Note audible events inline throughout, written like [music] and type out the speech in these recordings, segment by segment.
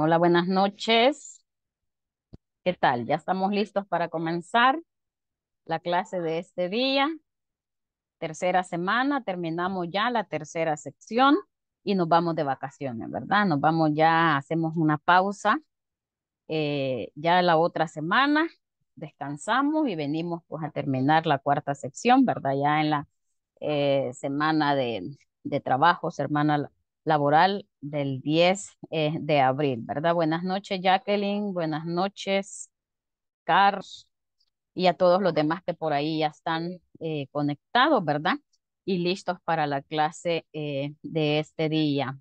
Hola, buenas noches. ¿Qué tal? Ya estamos listos para comenzar la clase de este día. Tercera semana, terminamos ya la tercera sección y nos vamos de vacaciones, ¿verdad? Nos vamos ya, hacemos una pausa eh, ya la otra semana, descansamos y venimos pues a terminar la cuarta sección, ¿verdad? Ya en la eh, semana de, de trabajo, semana laboral, del 10 eh, de abril, ¿verdad? Buenas noches, Jacqueline, buenas noches, Carlos, y a todos los demás que por ahí ya están eh, conectados, ¿verdad? Y listos para la clase eh, de este día.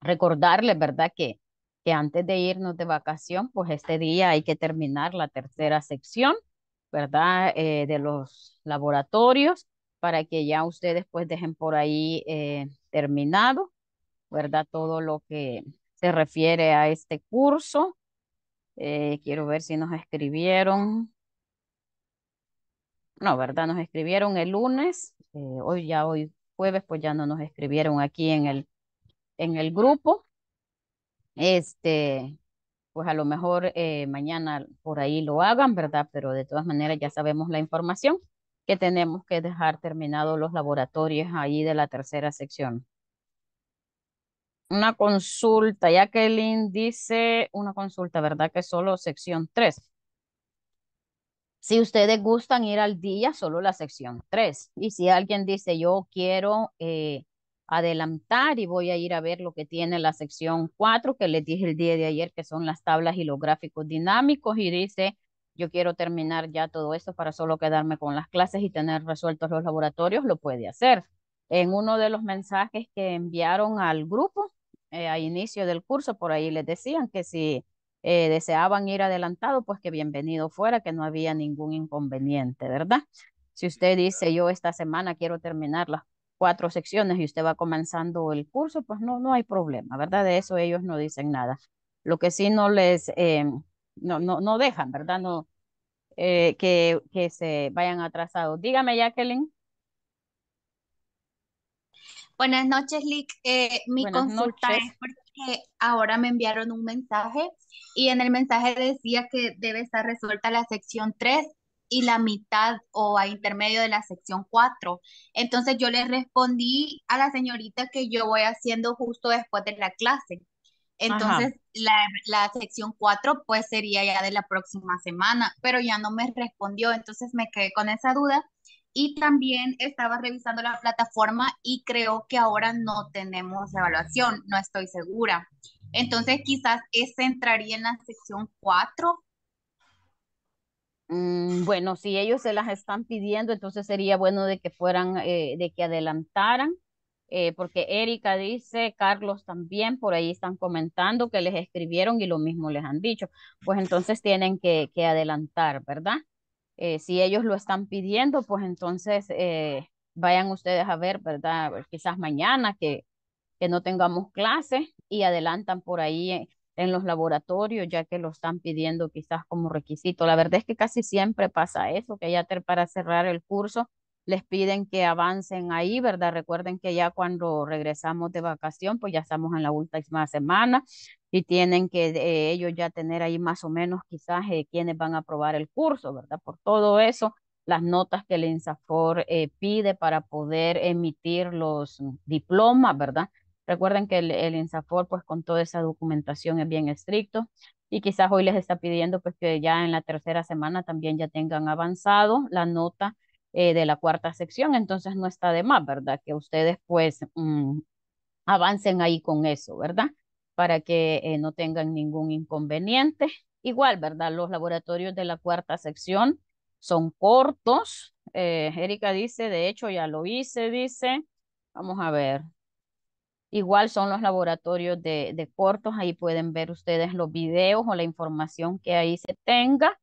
Recordarles, ¿verdad? Que, que antes de irnos de vacación, pues este día hay que terminar la tercera sección, ¿verdad? de los laboratorios para que ya ustedes pues dejen por ahí terminado ¿verdad? Todo lo que se refiere a este curso. Eh, quiero ver si nos escribieron. No, ¿verdad? Nos escribieron el lunes. Eh, hoy ya, hoy jueves, pues ya no nos escribieron aquí en el, en el grupo. Este, pues a lo mejor eh, mañana por ahí lo hagan, ¿verdad? Pero de todas maneras ya sabemos la información que tenemos que dejar terminados los laboratorios ahí de la tercera sección una consulta. ya que Lynn dice una consulta, ¿verdad? Que solo sección 3. Si ustedes gustan ir al día, solo la sección 3. Y si alguien dice, yo quiero eh, adelantar y voy a ir a ver lo que tiene la sección 4, que les dije el día de ayer, que son las tablas y los gráficos dinámicos, y dice, yo quiero terminar ya todo esto para solo quedarme con las clases y tener resueltos los laboratorios, lo puede hacer en uno de los mensajes que enviaron al grupo eh, a inicio del curso, por ahí les decían que si eh, deseaban ir adelantado, pues que bienvenido fuera, que no había ningún inconveniente, ¿verdad? Si usted dice, yo esta semana quiero terminar las cuatro secciones y usted va comenzando el curso, pues no, no hay problema, ¿verdad? De eso ellos no dicen nada. Lo que sí no les, eh, no, no, dejan, ¿verdad? No, que, que se vayan atrasados. Dígame, Jacqueline. Buenas noches, Lick. Eh, mi consulta es porque ahora me enviaron un mensaje y en el mensaje decía que debe estar resuelta la sección 3 y la mitad o a intermedio de la sección 4. Entonces yo le respondí a la señorita que yo voy haciendo justo después de la clase. Entonces la, la, sección 4 pues sería ya de la próxima semana, pero ya no me respondió, entonces me quedé con esa duda y también estaba revisando la plataforma y creo que ahora no tenemos evaluación, no estoy segura. Entonces quizás ese entraría en la sección 4. Mm, bueno, si ellos se las están pidiendo, entonces sería bueno de que fueran, eh, de que adelantaran. Eh, porque Erika dice, Carlos también, por ahí están comentando que les escribieron y lo mismo les han dicho. Pues entonces tienen que, que adelantar, ¿verdad? Eh, si ellos lo están pidiendo, pues entonces eh, vayan ustedes a ver, ¿verdad? Pues quizás mañana que, que no tengamos clase y adelantan por ahí eh, en, los laboratorios, ya que lo están pidiendo quizás como requisito. La verdad es que casi siempre pasa eso, que ya para cerrar el curso les piden que avancen ahí, ¿verdad? Recuerden que ya cuando regresamos de vacación, pues ya estamos en la última semana y tienen que eh, ellos ya tener ahí más o menos quizás eh, quienes van a aprobar el curso, ¿verdad? Por todo eso, las notas que el INSAFOR eh, pide para poder emitir los diplomas, ¿verdad? Recuerden que el, el INSAFOR, pues con toda esa documentación es bien estricto y quizás hoy les está pidiendo pues que ya en la tercera semana también ya tengan avanzado la nota eh, de la cuarta sección, entonces no está de más, ¿verdad? Que ustedes pues mm, avancen ahí con eso, ¿verdad? Para que eh, no tengan ningún inconveniente. Igual, ¿verdad? Los laboratorios de la cuarta sección son cortos. Eh, Erika dice, de hecho ya lo hice, dice. Vamos a ver. Igual son los laboratorios de, de cortos, ahí pueden ver ustedes los videos o la información que ahí se tenga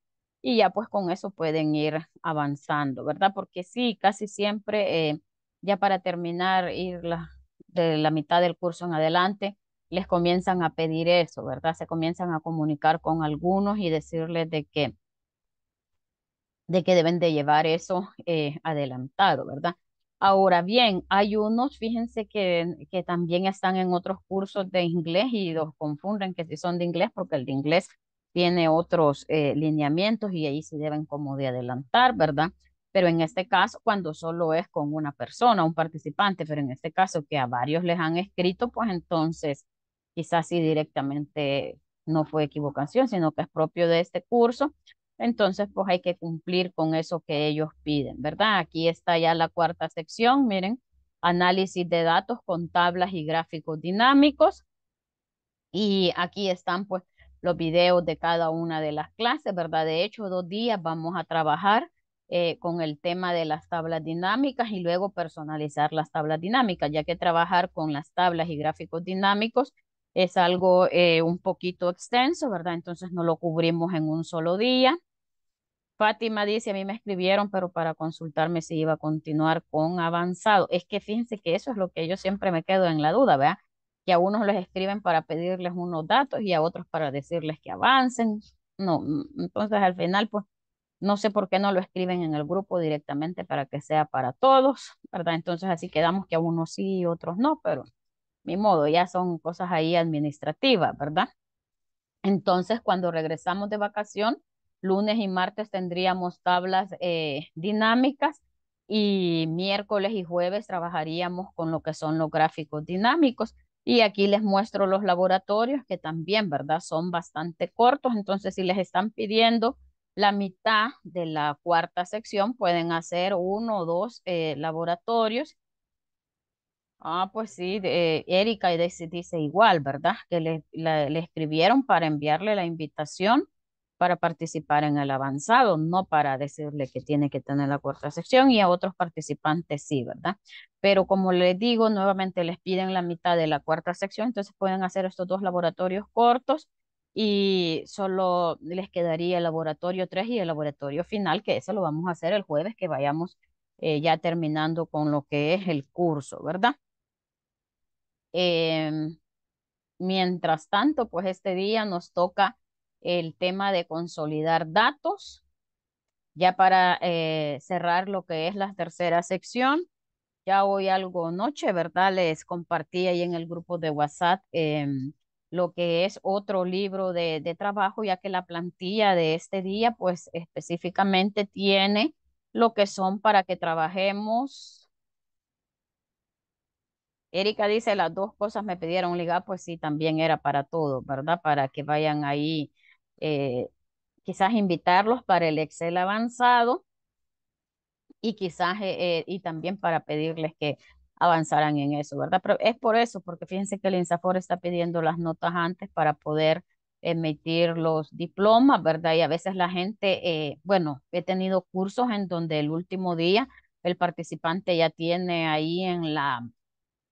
y ya pues con eso pueden ir avanzando, ¿verdad? Porque sí, casi siempre eh, ya para terminar, ir la, de la mitad del curso en adelante, les comienzan a pedir eso, ¿verdad? Se comienzan a comunicar con algunos y decirles de que, de que deben de llevar eso eh, adelantado, ¿verdad? Ahora bien, hay unos, fíjense que, que también están en otros cursos de inglés y los confunden que si son de inglés, porque el de inglés tiene otros eh, lineamientos y ahí se deben como de adelantar, ¿verdad? Pero en este caso, cuando solo es con una persona, un participante, pero en este caso que a varios les han escrito, pues entonces quizás sí directamente no fue equivocación, sino que es propio de este curso. Entonces, pues hay que cumplir con eso que ellos piden, ¿verdad? Aquí está ya la cuarta sección, miren, análisis de datos con tablas y gráficos dinámicos. Y aquí están pues los videos de cada una de las clases, ¿verdad? De hecho, dos días vamos a trabajar eh, con el tema de las tablas dinámicas y luego personalizar las tablas dinámicas, ya que trabajar con las tablas y gráficos dinámicos es algo eh, un poquito extenso, ¿verdad? Entonces no lo cubrimos en un solo día. Fátima dice, a mí me escribieron, pero para consultarme si iba a continuar con avanzado. Es que fíjense que eso es lo que yo siempre me quedo en la duda, ¿verdad? que a unos les escriben para pedirles unos datos y a otros para decirles que avancen. No, mm, entonces al final, pues, no sé por qué no lo escriben en el grupo directamente para que sea para todos, ¿verdad? Entonces así quedamos que a unos sí y otros no, pero mi modo, ya son cosas ahí administrativas, ¿verdad? Entonces, cuando regresamos de vacación, lunes y martes tendríamos tablas eh, dinámicas y miércoles y jueves trabajaríamos con lo que son los gráficos dinámicos y aquí les muestro los laboratorios que también, ¿verdad? Son bastante cortos, entonces si les están pidiendo la mitad de la cuarta sección, pueden hacer uno o dos eh, laboratorios. Ah, pues sí, eh, Erika dice, igual, ¿verdad? Que le escribieron para enviarle la invitación para participar en el avanzado, no para decirle que tiene que tener la cuarta sección y a otros participantes sí, ¿verdad? Pero como les digo, nuevamente les piden la mitad de la cuarta sección, entonces pueden hacer estos dos laboratorios cortos y solo les quedaría el laboratorio 3 y el laboratorio final, que eso lo vamos a hacer el jueves que vayamos eh, ya terminando con lo que es el curso, ¿verdad? Em, mientras tanto, pues este día nos toca el tema de consolidar datos. Ya para eh, cerrar lo que es la tercera sección, ya hoy algo noche, ¿verdad? Les compartí ahí en el grupo de WhatsApp em, lo que es otro libro de, de trabajo, ya que la plantilla de este día, pues específicamente tiene lo que son para que trabajemos. Erika dice, las dos cosas me pidieron ligar, pues sí, también era para todo, ¿verdad? Para que vayan ahí eh, quizás invitarlos para el Excel avanzado y quizás eh, eh, y también para pedirles que avanzaran en eso, ¿verdad? Pero es por eso, porque fíjense que el INSAFOR está pidiendo las notas antes para poder emitir los diplomas, ¿verdad? Y a veces la gente, bueno, he tenido cursos en donde el último día el participante ya tiene ahí en la,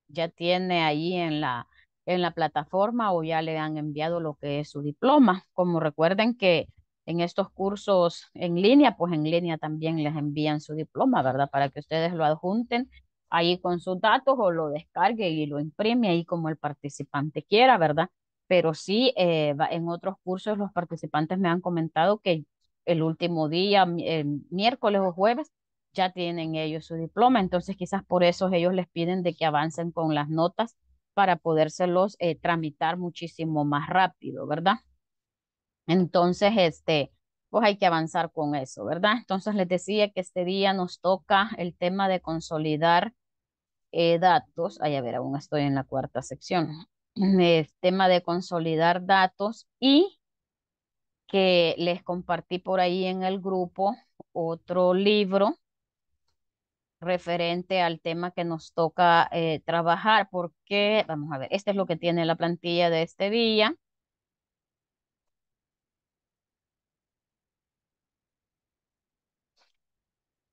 ya tiene ahí en la, en la plataforma o ya le han enviado lo que es su diploma. Como recuerden que en estos cursos en línea, pues en línea también les envían su diploma, ¿verdad? Para que ustedes lo adjunten ahí con sus datos o lo descargue y lo imprime ahí como el participante quiera, ¿verdad? Pero sí, eh, en otros cursos los participantes me han comentado que el último día, eh, miércoles o jueves, ya tienen ellos su diploma, entonces quizás por eso ellos les piden de que avancen con las notas para podérselos eh, tramitar muchísimo más rápido, ¿verdad? Entonces, este, pues hay que avanzar con eso, ¿verdad? Entonces les decía que este día nos toca el tema de consolidar eh, datos. Ay, a ver, aún estoy en la cuarta sección. Mm, el eh, tema de consolidar datos y que les compartí por ahí en el grupo otro libro referente al tema que nos toca eh, trabajar, porque, vamos a ver, este es lo que tiene la plantilla de este día.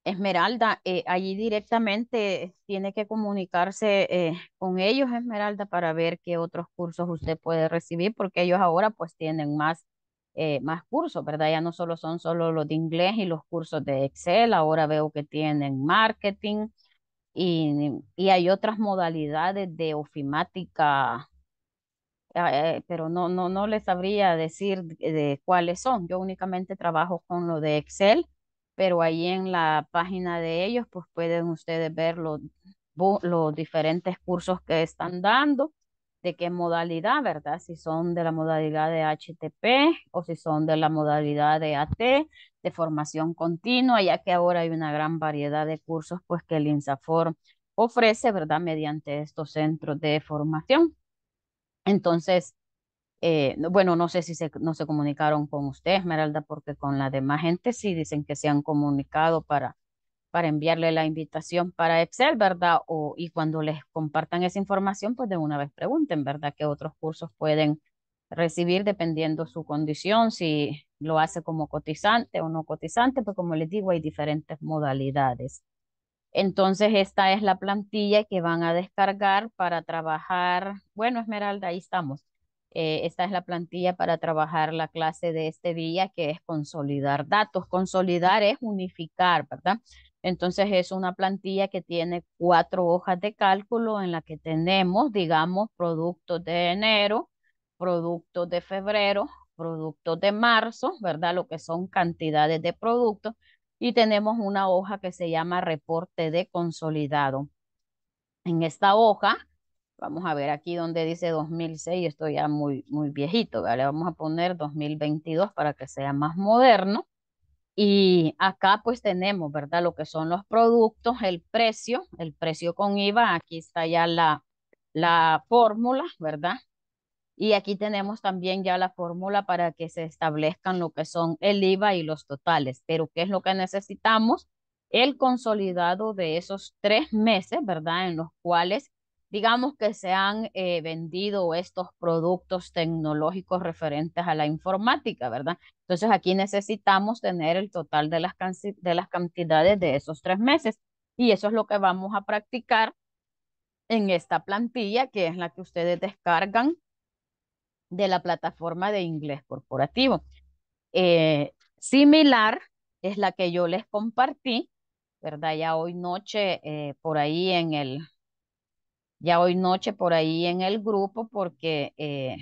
Esmeralda, eh, allí directamente tiene que comunicarse eh, con ellos, Esmeralda, para ver qué otros cursos usted puede recibir, porque ellos ahora pues tienen más eh, más cursos, ¿verdad? Ya no solo son solo los de inglés y los cursos de Excel, ahora veo que tienen marketing y, y hay otras modalidades de ofimática, eh, eh, pero no, no, no les sabría decir cuáles son. Yo únicamente trabajo con lo de Excel, pero ahí en la página de ellos, pues pueden ustedes ver los, los diferentes cursos que están dando de qué modalidad, ¿verdad? Si son de la modalidad de HTP o si son de la modalidad de AT, de formación continua, ya que ahora hay una gran variedad de cursos pues que el INSAFOR ofrece, ¿verdad? Mediante estos centros de formación. Entonces, eh, bueno, no sé si se, no se comunicaron con usted, Esmeralda, porque con la demás gente sí dicen que se han comunicado para para enviarle la invitación para Excel, ¿verdad? O, y cuando les compartan esa información, pues de una vez pregunten, ¿verdad? ¿Qué otros cursos pueden recibir dependiendo su condición? Si lo hace como cotizante o no cotizante, pues como les digo, hay diferentes modalidades. Entonces, esta es la plantilla que van a descargar para trabajar. Bueno, Esmeralda, ahí estamos. Eh, esta es la plantilla para trabajar la clase de este día, que es consolidar datos. Consolidar es unificar, ¿verdad? Entonces es una plantilla que tiene cuatro hojas de cálculo en la que tenemos, digamos, productos de enero, productos de febrero, productos de marzo, ¿verdad? Lo que son cantidades de productos. Y tenemos una hoja que se llama reporte de consolidado. En esta hoja, vamos a ver aquí donde dice 2006, esto ya muy, muy viejito, ¿vale? Vamos a poner 2022 para que sea más moderno. Y acá pues tenemos, ¿verdad? Lo que son los productos, el precio, el precio con IVA, aquí está ya la, la fórmula, ¿verdad? Y aquí tenemos también ya la fórmula para que se establezcan lo que son el IVA y los totales. Pero ¿qué es lo que necesitamos? El consolidado de esos tres meses, ¿verdad? En los cuales digamos que se han eh, vendido estos productos tecnológicos referentes a la informática, ¿verdad? Entonces aquí necesitamos tener el total de las, de las cantidades de esos tres meses y eso es lo que vamos a practicar en esta plantilla que es la que ustedes descargan de la plataforma de inglés corporativo. Eh, similar es la que yo les compartí, ¿verdad? Ya hoy noche eh, por ahí en el, ya hoy noche por ahí en el grupo, porque eh,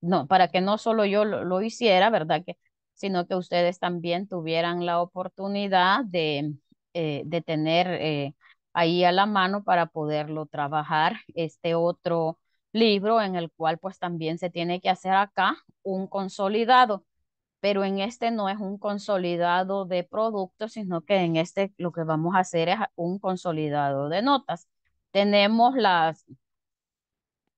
no, para que no solo yo lo, hiciera, ¿verdad? Que, sino que ustedes también tuvieran la oportunidad de, eh, de tener eh, ahí a la mano para poderlo trabajar este otro libro en el cual pues también se tiene que hacer acá un consolidado, pero en este no es un consolidado de productos, sino que en este lo que vamos a hacer es un consolidado de notas tenemos las,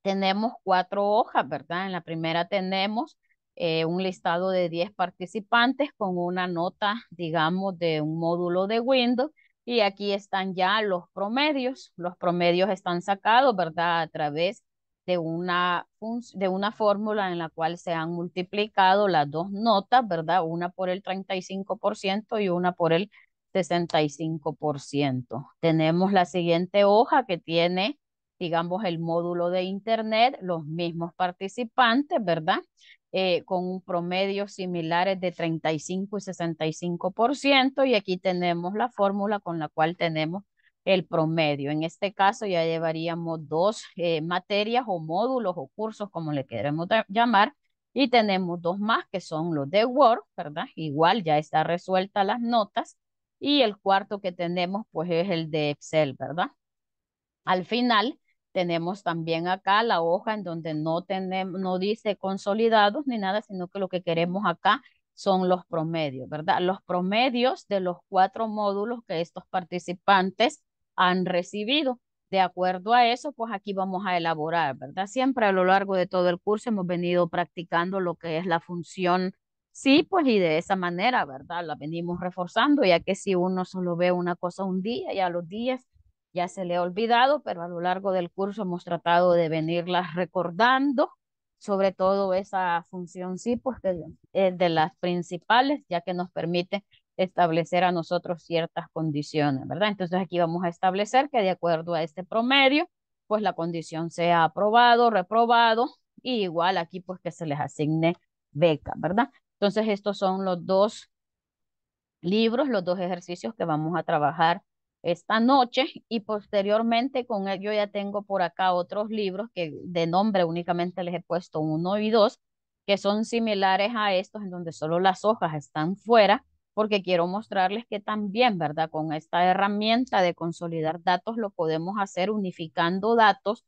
tenemos cuatro hojas, ¿verdad? En la primera tenemos eh, un listado de 10 participantes con una nota, digamos, de un módulo de Windows. Y aquí están ya los promedios. Los promedios están sacados, ¿verdad? A través de una, de una fórmula en la cual se han multiplicado las dos notas, ¿verdad? Una por el 35% y una por el 65%. Tenemos la siguiente hoja que tiene, digamos, el módulo de Internet, los mismos participantes, ¿verdad? Eh, con un promedio similares de 35 y 65%. Y aquí tenemos la fórmula con la cual tenemos el promedio. En este caso ya llevaríamos dos eh, materias o módulos o cursos, como le queremos llamar, y tenemos dos más que son los de Word, ¿verdad? Igual ya está resuelta las notas y el cuarto que tenemos pues es el de Excel, ¿verdad? Al final tenemos también acá la hoja en donde no, tenemos, no dice consolidados ni nada, sino que lo que queremos acá son los promedios, ¿verdad? Los promedios de los cuatro módulos que estos participantes han recibido. De acuerdo a eso, pues aquí vamos a elaborar, ¿verdad? Siempre a lo largo de todo el curso hemos venido practicando lo que es la función Sí, pues y de esa manera, ¿verdad? La venimos reforzando, ya que si uno solo ve una cosa un día y a los días ya se le ha olvidado, pero a lo largo del curso hemos tratado de venirlas recordando, sobre todo esa función sí, pues que es de las principales, ya que nos permite establecer a nosotros ciertas condiciones, ¿verdad? Entonces aquí vamos a establecer que de acuerdo a este promedio, pues la condición sea aprobado, reprobado, y igual aquí pues que se les asigne beca, ¿verdad? Entonces, estos son los dos libros, los dos ejercicios que vamos a trabajar esta noche y posteriormente con él yo ya tengo por acá otros libros que de nombre únicamente les he puesto uno y dos, que son similares a estos en donde solo las hojas están fuera, porque quiero mostrarles que también, ¿verdad? Con esta herramienta de consolidar datos lo podemos hacer unificando datos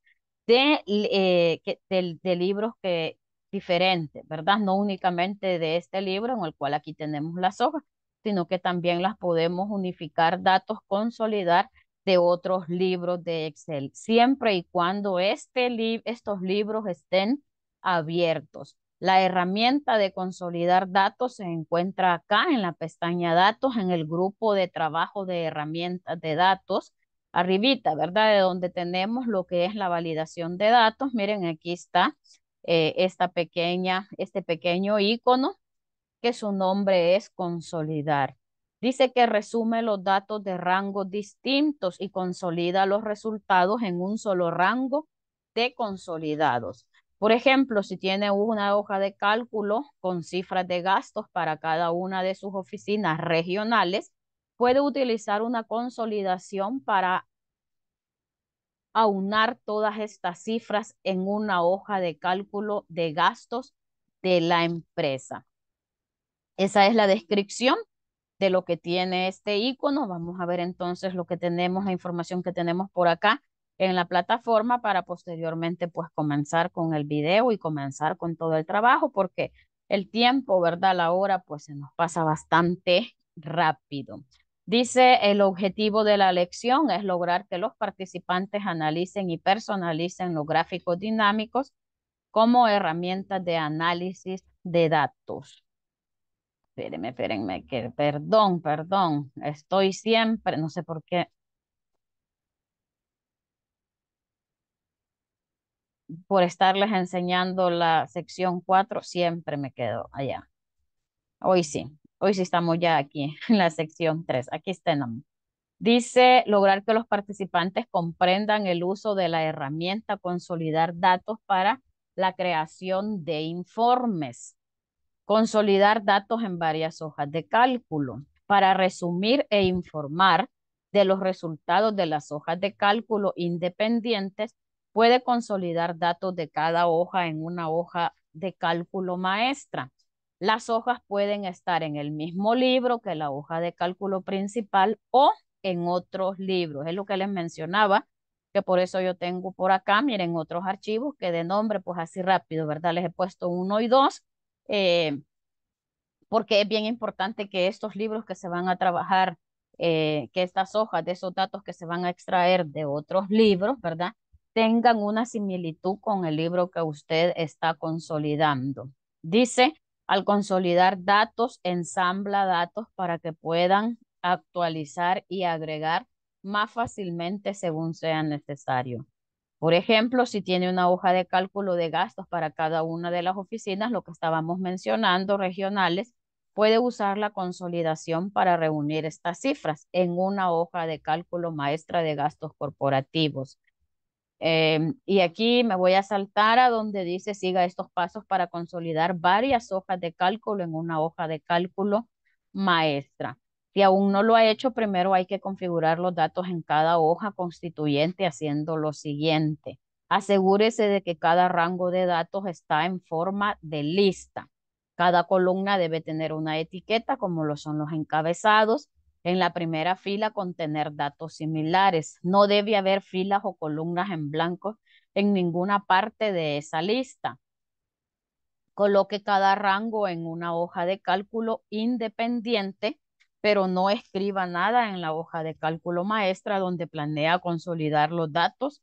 de, eh, de, de libros que diferente, ¿verdad? No únicamente de este libro en el cual aquí tenemos las hojas, sino que también las podemos unificar, datos, consolidar de otros libros de Excel, siempre y cuando este estos libros estén abiertos. La herramienta de consolidar datos se encuentra acá en la pestaña datos, en el grupo de trabajo de herramientas de datos, arribita, ¿verdad? De donde tenemos lo que es la validación de datos. Miren, aquí está eh, esta pequeña, este pequeño icono que su nombre es consolidar. Dice que resume los datos de rangos distintos y consolida los resultados en un solo rango de consolidados. Por ejemplo, si tiene una hoja de cálculo con cifras de gastos para cada una de sus oficinas regionales, puede utilizar una consolidación para aunar todas estas cifras en una hoja de cálculo de gastos de la empresa. Esa es la descripción de lo que tiene este icono. Vamos a ver entonces lo que tenemos, la información que tenemos por acá en la plataforma para posteriormente pues comenzar con el video y comenzar con todo el trabajo porque el tiempo, ¿verdad? La hora pues se nos pasa bastante rápido. Dice, el objetivo de la lección es lograr que los participantes analicen y personalicen los gráficos dinámicos como herramientas de análisis de datos. Espérenme, espérenme, que, perdón, perdón, estoy siempre, no sé por qué. Por estarles enseñando la sección 4, siempre me quedo allá. Hoy sí, Hoy sí estamos ya aquí [laughs] en la sección 3. Aquí estén. Dice, lograr que los participantes comprendan el uso de la herramienta, consolidar datos para la creación de informes, consolidar datos en varias hojas de cálculo, para resumir e informar de los resultados de las hojas de cálculo independientes, puede consolidar datos de cada hoja en una hoja de cálculo maestra las hojas pueden estar en el mismo libro que la hoja de cálculo principal o en otros libros. Es lo que les mencionaba, que por eso yo tengo por acá, miren, otros archivos que de nombre, pues así rápido, ¿verdad? Les he puesto uno y dos, eh, porque es bien importante que estos libros que se van a trabajar, eh, que estas hojas de esos datos que se van a extraer de otros libros, ¿verdad? Tengan una similitud con el libro que usted está consolidando. Dice, al consolidar datos, ensambla datos para que puedan actualizar y agregar más fácilmente según sea necesario. Por ejemplo, si tiene una hoja de cálculo de gastos para cada una de las oficinas, lo que estábamos mencionando, regionales, puede usar la consolidación para reunir estas cifras en una hoja de cálculo maestra de gastos corporativos. Em, y aquí me voy a saltar a donde dice siga estos pasos para consolidar varias hojas de cálculo en una hoja de cálculo maestra. Si aún no lo ha hecho, primero hay que configurar los datos en cada hoja constituyente haciendo lo siguiente. Asegúrese de que cada rango de datos está en forma de lista. Cada columna debe tener una etiqueta como lo son los encabezados en la primera fila contener datos similares. No debe haber filas o columnas en blanco en ninguna parte de esa lista. Coloque cada rango en una hoja de cálculo independiente, pero no escriba nada en la hoja de cálculo maestra donde planea consolidar los datos.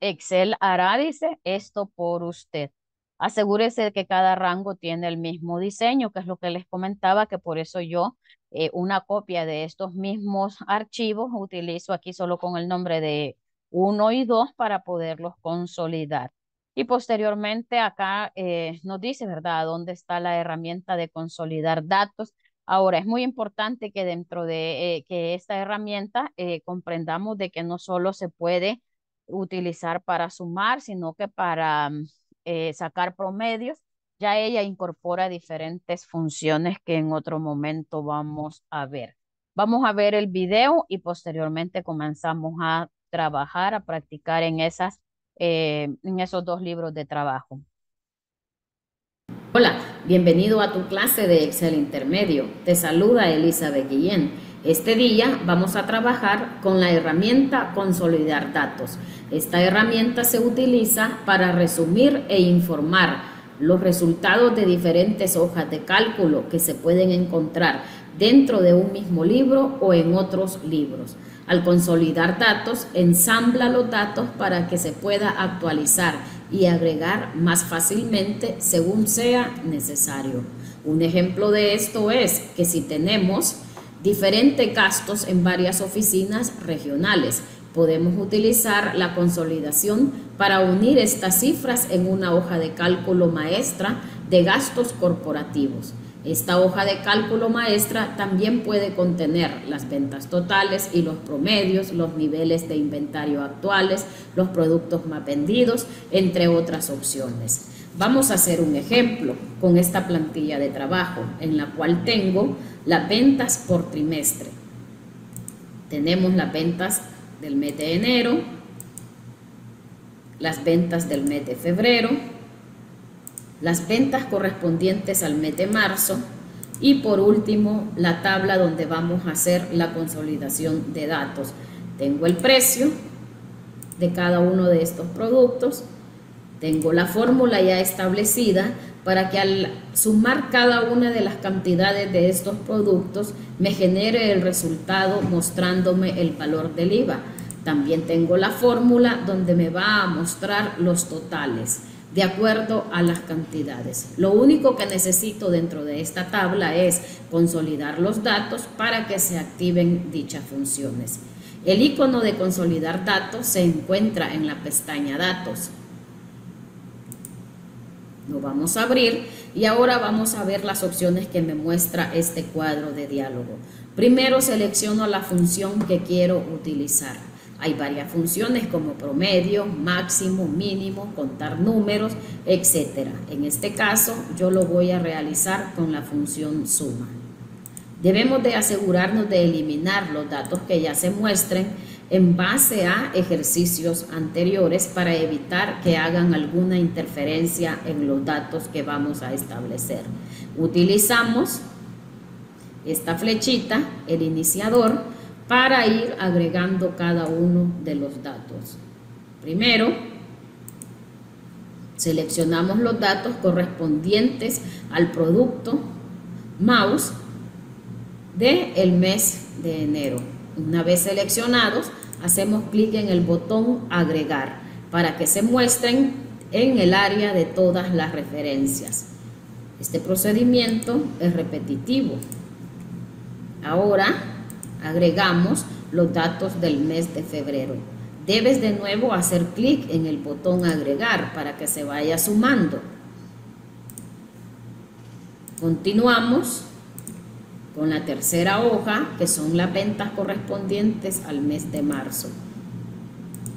Excel hará, dice, esto por usted. Asegúrese de que cada rango tiene el mismo diseño, que es lo que les comentaba, que por eso yo eh, una copia de estos mismos archivos, utilizo aquí solo con el nombre de 1 y 2 para poderlos consolidar. Y posteriormente acá eh, nos dice, ¿verdad?, dónde está la herramienta de consolidar datos. Ahora, es muy importante que dentro de eh, que esta herramienta comprendamos de que no solo se puede utilizar para sumar, sino que para mm, sacar promedios ya ella incorpora diferentes funciones que en otro momento vamos a ver. Vamos a ver el video y posteriormente comenzamos a trabajar, a practicar en, esas, eh, en esos dos libros de trabajo. Hola, bienvenido a tu clase de Excel Intermedio. Te saluda Elizabeth Guillén. Este día vamos a trabajar con la herramienta Consolidar Datos. Esta herramienta se utiliza para resumir e informar los resultados de diferentes hojas de cálculo que se pueden encontrar dentro de un mismo libro o en otros libros. Al consolidar datos, ensambla los datos para que se pueda actualizar y agregar más fácilmente según sea necesario. Un ejemplo de esto es que si tenemos diferentes gastos en varias oficinas regionales, Podemos utilizar la consolidación para unir estas cifras en una hoja de cálculo maestra de gastos corporativos. Esta hoja de cálculo maestra también puede contener las ventas totales y los promedios, los niveles de inventario actuales, los productos más vendidos, entre otras opciones. Vamos a hacer un ejemplo con esta plantilla de trabajo en la cual tengo las ventas por trimestre. Tenemos las ventas del mes de enero, las ventas del mes de febrero, las ventas correspondientes al mes de marzo y por último la tabla donde vamos a hacer la consolidación de datos. Tengo el precio de cada uno de estos productos, tengo la fórmula ya establecida para que al sumar cada una de las cantidades de estos productos me genere el resultado mostrándome el valor del IVA. También tengo la fórmula donde me va a mostrar los totales de acuerdo a las cantidades. Lo único que necesito dentro de esta tabla es consolidar los datos para que se activen dichas funciones. El icono de consolidar datos se encuentra en la pestaña datos. Lo vamos a abrir y ahora vamos a ver las opciones que me muestra este cuadro de diálogo. Primero selecciono la función que quiero utilizar. Hay varias funciones como promedio, máximo, mínimo, contar números, etc. En este caso yo lo voy a realizar con la función suma. Debemos de asegurarnos de eliminar los datos que ya se muestren en base a ejercicios anteriores para evitar que hagan alguna interferencia en los datos que vamos a establecer. Utilizamos esta flechita, el iniciador, para ir agregando cada uno de los datos. Primero, seleccionamos los datos correspondientes al producto mouse del mes de enero una vez seleccionados, hacemos clic en el botón agregar para que se muestren en el área de todas las referencias. Este procedimiento es repetitivo. Ahora agregamos los datos del mes de febrero. Debes de nuevo hacer clic en el botón agregar para que se vaya sumando. Continuamos con la tercera hoja, que son las ventas correspondientes al mes de marzo.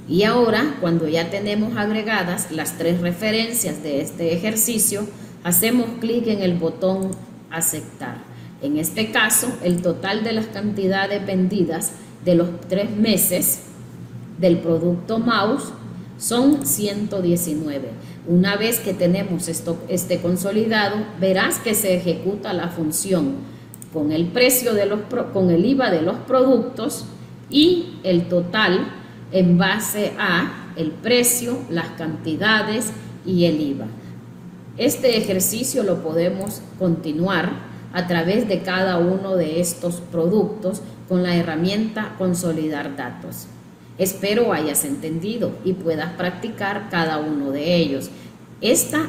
Y ahora, cuando ya tenemos agregadas las tres referencias de este ejercicio, hacemos clic en el botón aceptar. En este caso, el total de las cantidades vendidas de los tres meses del producto mouse son 119. Una vez que tenemos esto, este consolidado, verás que se ejecuta la función con el precio de los, con el IVA de los productos y el total en base a el precio, las cantidades y el IVA. Este ejercicio lo podemos continuar a través de cada uno de estos productos con la herramienta Consolidar Datos. Espero hayas entendido y puedas practicar cada uno de ellos. Esta,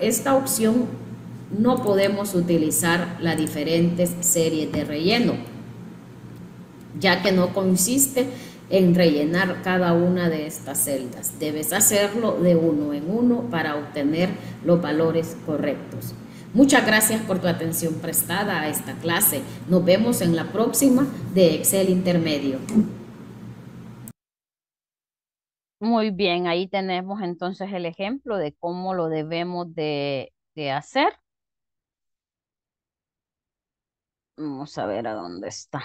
esta opción no podemos utilizar las diferentes series de relleno, ya que no consiste en rellenar cada una de estas celdas. Debes hacerlo de uno en uno para obtener los valores correctos. Muchas gracias por tu atención prestada a esta clase. Nos vemos en la próxima de Excel Intermedio. Muy bien, ahí tenemos entonces el ejemplo de cómo lo debemos de, de hacer. Vamos a ver a dónde está.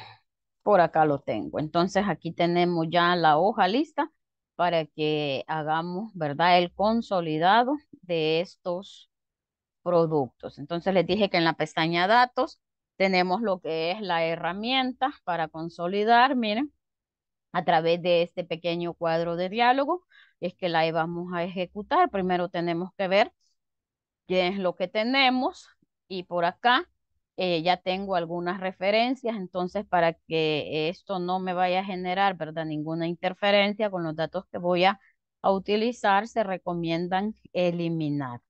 Por acá lo tengo. Entonces aquí tenemos ya la hoja lista para que hagamos, ¿verdad? El consolidado de estos productos. Entonces les dije que en la pestaña datos tenemos lo que es la herramienta para consolidar, miren, a través de este pequeño cuadro de diálogo, es que la vamos a ejecutar. Primero tenemos que ver qué es lo que tenemos y por acá eh, ya tengo algunas referencias, entonces para que esto no me vaya a generar, ¿verdad? Ninguna interferencia con los datos que voy a, a utilizar, se recomiendan eliminar.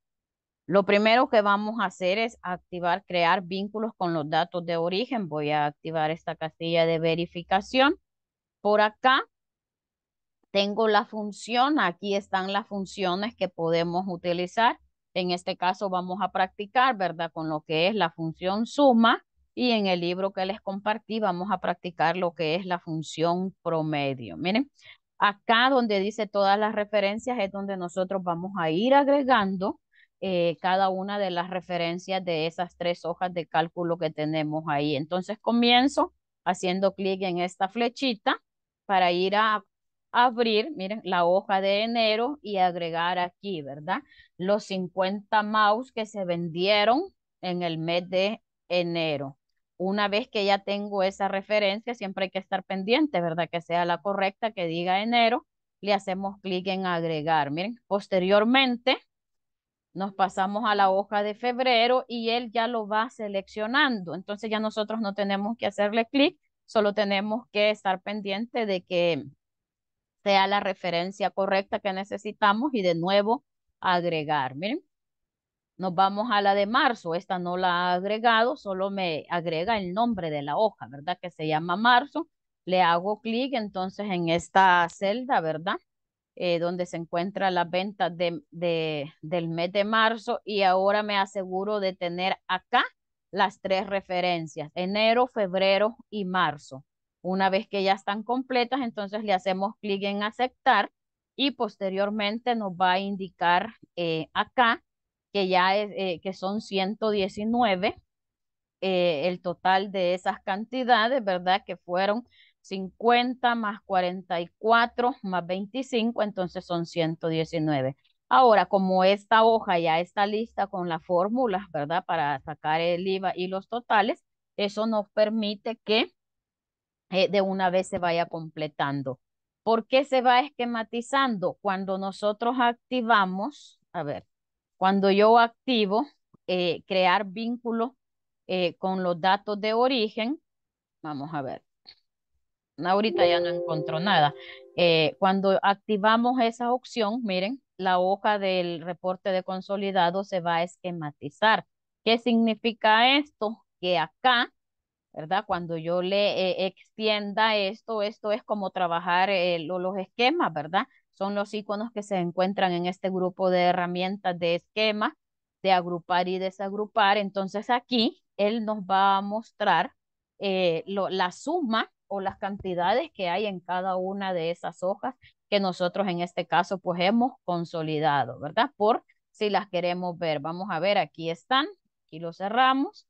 Lo primero que vamos a hacer es activar, crear vínculos con los datos de origen. Voy a activar esta casilla de verificación. Por acá tengo la función, aquí están las funciones que podemos utilizar en este caso vamos a practicar, ¿verdad? Con lo que es la función suma y en el libro que les compartí vamos a practicar lo que es la función promedio. Miren, acá donde dice todas las referencias es donde nosotros vamos a ir agregando eh, cada una de las referencias de esas tres hojas de cálculo que tenemos ahí. Entonces comienzo haciendo clic en esta flechita para ir a, abrir, miren, la hoja de enero y agregar aquí, ¿verdad? Los 50 mouse que se vendieron en el mes de enero. Una vez que ya tengo esa referencia, siempre hay que estar pendiente, ¿verdad? Que sea la correcta, que diga enero. Le hacemos clic en agregar. Miren, posteriormente nos pasamos a la hoja de febrero y él ya lo va seleccionando. Entonces ya nosotros no tenemos que hacerle clic, solo tenemos que estar pendiente de que sea la referencia correcta que necesitamos y de nuevo agregar. Miren, nos vamos a la de marzo. Esta no la ha agregado, solo me agrega el nombre de la hoja, ¿verdad? Que se llama marzo. Le hago clic entonces en esta celda, ¿verdad? Eh, donde se encuentra la venta de, del mes de marzo y ahora me aseguro de tener acá las tres referencias, enero, febrero y marzo. Una vez que ya están completas, entonces le hacemos clic en aceptar y posteriormente nos va a indicar eh, acá que ya es, eh, que son 119 eh, el total de esas cantidades, ¿verdad? Que fueron 50 más 44 más 25, entonces son 119. Ahora, como esta hoja ya está lista con las fórmulas, ¿verdad? Para sacar el IVA y los totales, eso nos permite que eh, de una vez se vaya completando. ¿Por qué se va esquematizando? Cuando nosotros activamos, a ver, cuando yo activo eh, crear vínculo eh, con los datos de origen, vamos a ver, ahorita ya no encontró nada. cuando activamos esa opción, miren, la hoja del reporte de consolidado se va a esquematizar. ¿Qué significa esto? Que acá ¿verdad? Cuando yo le eh, extienda esto, esto es como trabajar eh, los esquemas, ¿verdad? Son los iconos que se encuentran en este grupo de herramientas de esquema, de agrupar y desagrupar. Entonces aquí él nos va a mostrar eh, lo, la suma o las cantidades que hay en cada una de esas hojas que nosotros en este caso pues hemos consolidado, ¿verdad? Por si las queremos ver. Vamos a ver, aquí están, aquí lo cerramos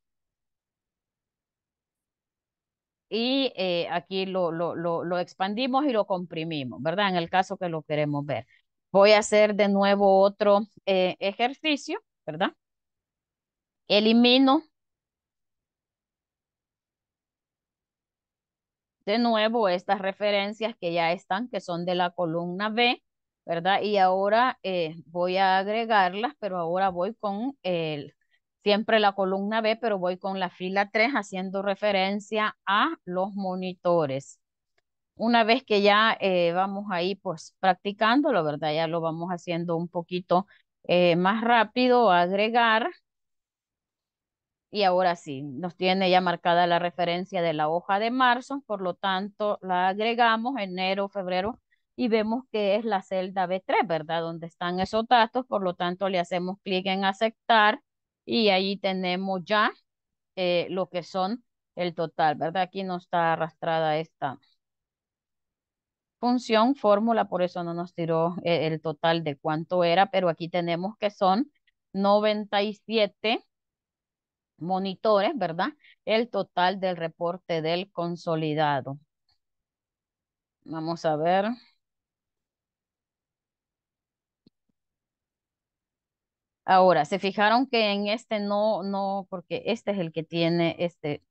y eh, aquí lo, lo, expandimos y lo comprimimos, ¿verdad? En el caso que lo queremos ver. Voy a hacer de nuevo otro eh, ejercicio, ¿verdad? Elimino de nuevo estas referencias que ya están, que son de la columna B, ¿verdad? Y ahora eh, voy a agregarlas, pero ahora voy con el siempre la columna B, pero voy con la fila 3 haciendo referencia a los monitores. Una vez que ya eh, vamos ahí pues practicando lo ¿verdad? Ya lo vamos haciendo un poquito eh, más rápido, agregar. Y ahora sí, nos tiene ya marcada la referencia de la hoja de marzo, por lo tanto la agregamos enero, febrero, y vemos que es la celda B3, ¿verdad? Donde están esos datos, por lo tanto le hacemos clic en aceptar y ahí tenemos ya eh, lo que son el total, ¿verdad? Aquí no está arrastrada esta función, fórmula, por eso no nos tiró eh, el total de cuánto era, pero aquí tenemos que son 97 monitores, ¿verdad? El total del reporte del consolidado. Vamos a ver. Ahora, se fijaron que en este no, no, porque este es el que tiene este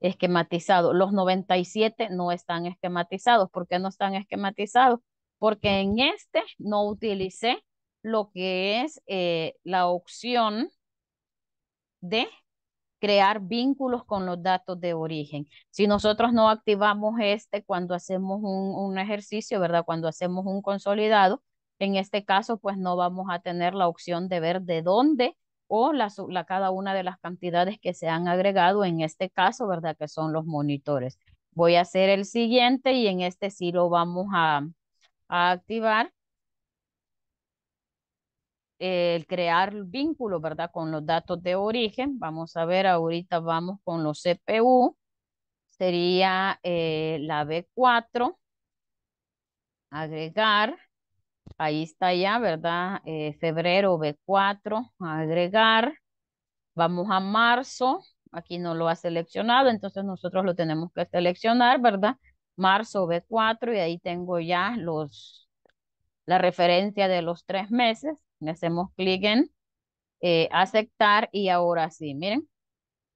esquematizado. Los 97 no están esquematizados. ¿Por qué no están esquematizados? Porque en este no utilicé lo que es eh, la opción de crear vínculos con los datos de origen. Si nosotros no activamos este cuando hacemos un, un ejercicio, ¿verdad? Cuando hacemos un consolidado, en este caso, pues no vamos a tener la opción de ver de dónde o la, cada una de las cantidades que se han agregado, en este caso, ¿verdad? Que son los monitores. Voy a hacer el siguiente y en este sí lo vamos a, activar. El crear vínculo, ¿verdad? Con los datos de origen. Vamos a ver, ahorita vamos con los CPU. Sería eh, la B4. Agregar ahí está ya, ¿verdad? Eh, febrero B4, agregar. Vamos a marzo, aquí no lo ha seleccionado, entonces nosotros lo tenemos que seleccionar, ¿verdad? Marzo B4 y ahí tengo ya los, la referencia de los tres meses. Le hacemos clic en eh, aceptar y ahora sí, miren.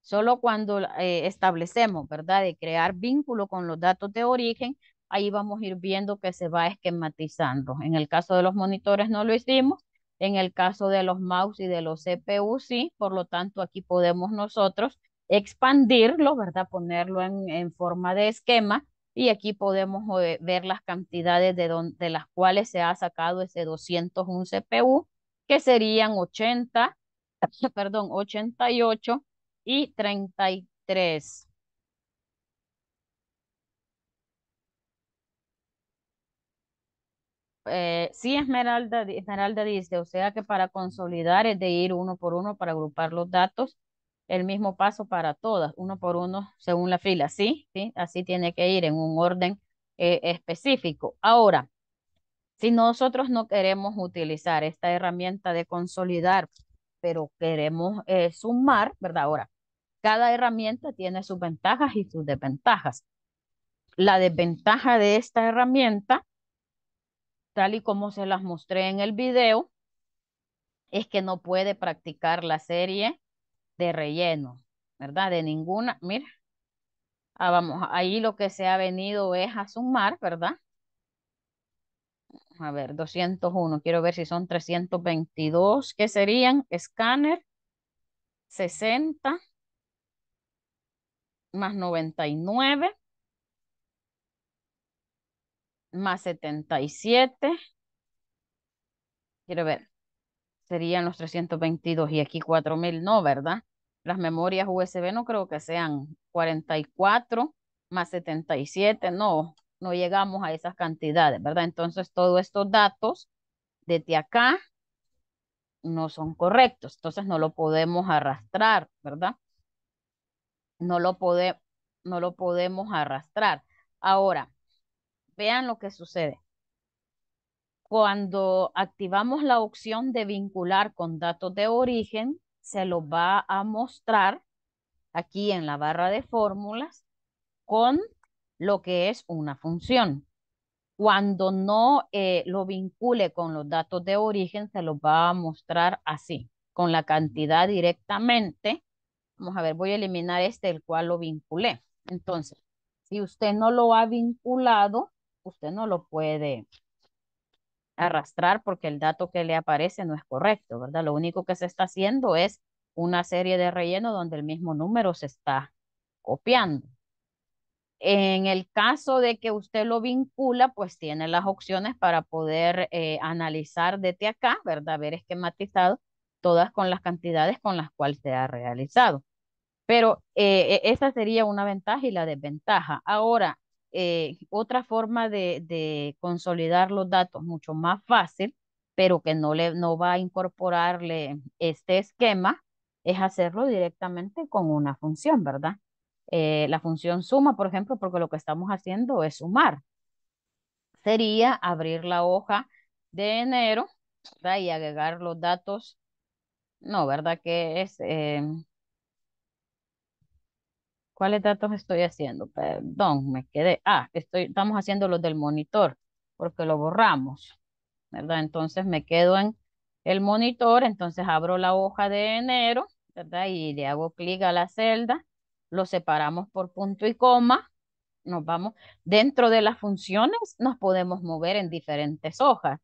Solo cuando eh, establecemos, ¿verdad? De crear vínculo con los datos de origen, ahí vamos a ir viendo que se va esquematizando. En el caso de los monitores no lo hicimos, en el caso de los mouse y de los CPU sí, por lo tanto aquí podemos nosotros expandirlo, ¿verdad? Ponerlo en, forma de esquema y aquí podemos eh, ver las cantidades de, de las cuales se ha sacado ese 201 CPU, que serían 80, [coughs] perdón, 88 y 33. Eh, sí, Esmeralda, Esmeralda dice, o sea que para consolidar es de ir uno por uno para agrupar los datos, el mismo paso para todas, uno por uno según la fila, sí, ¿Sí? así tiene que ir en un orden eh, específico. Ahora, si nosotros no queremos utilizar esta herramienta de consolidar, pero queremos eh, sumar, ¿verdad? Ahora, cada herramienta tiene sus ventajas y sus desventajas. La desventaja de esta herramienta tal y como se las mostré en el video, es que no puede practicar la serie de relleno, ¿verdad? De ninguna, mira, ah, vamos, ahí lo que se ha venido es a sumar, ¿verdad? A ver, 201, quiero ver si son 322, ¿qué serían? Escáner, 60, más 99, más 77. Quiero ver. Serían los 322 y aquí 4000. No, ¿verdad? Las memorias USB no creo que sean 44 más 77. No, no llegamos a esas cantidades, ¿verdad? Entonces, todos estos datos desde acá no son correctos. Entonces, no lo podemos arrastrar, ¿verdad? No lo, no lo podemos arrastrar. Ahora, Vean lo que sucede. Cuando activamos la opción de vincular con datos de origen, se lo va a mostrar aquí en la barra de fórmulas con lo que es una función. Cuando no eh, lo vincule con los datos de origen, se lo va a mostrar así, con la cantidad directamente. Vamos a ver, voy a eliminar este, el cual lo vinculé. Entonces, si usted no lo ha vinculado, usted no lo puede arrastrar porque el dato que le aparece no es correcto, ¿verdad? Lo único que se está haciendo es una serie de relleno donde el mismo número se está copiando. En el caso de que usted lo vincula, pues tiene las opciones para poder eh, analizar desde acá, ¿verdad? Ver esquematizado todas con las cantidades con las cuales se ha realizado. Pero eh, e-, esa sería una ventaja y la desventaja. Ahora, eh, otra forma de, consolidar los datos mucho más fácil, pero que no, le, no va a incorporarle este esquema, es hacerlo directamente con una función, ¿verdad? Eh, la función suma, por ejemplo, porque lo que estamos haciendo es sumar. Sería abrir la hoja de enero y agregar los datos. No, ¿verdad? Que es eh, ¿Cuáles datos estoy haciendo? Perdón, me quedé. Ah, estoy, estamos haciendo los del monitor porque lo borramos, ¿verdad? Entonces me quedo en el monitor, entonces abro la hoja de enero, ¿verdad? Y le hago clic a la celda, lo separamos por punto y coma, nos vamos. Dentro de las funciones nos podemos mover en diferentes hojas.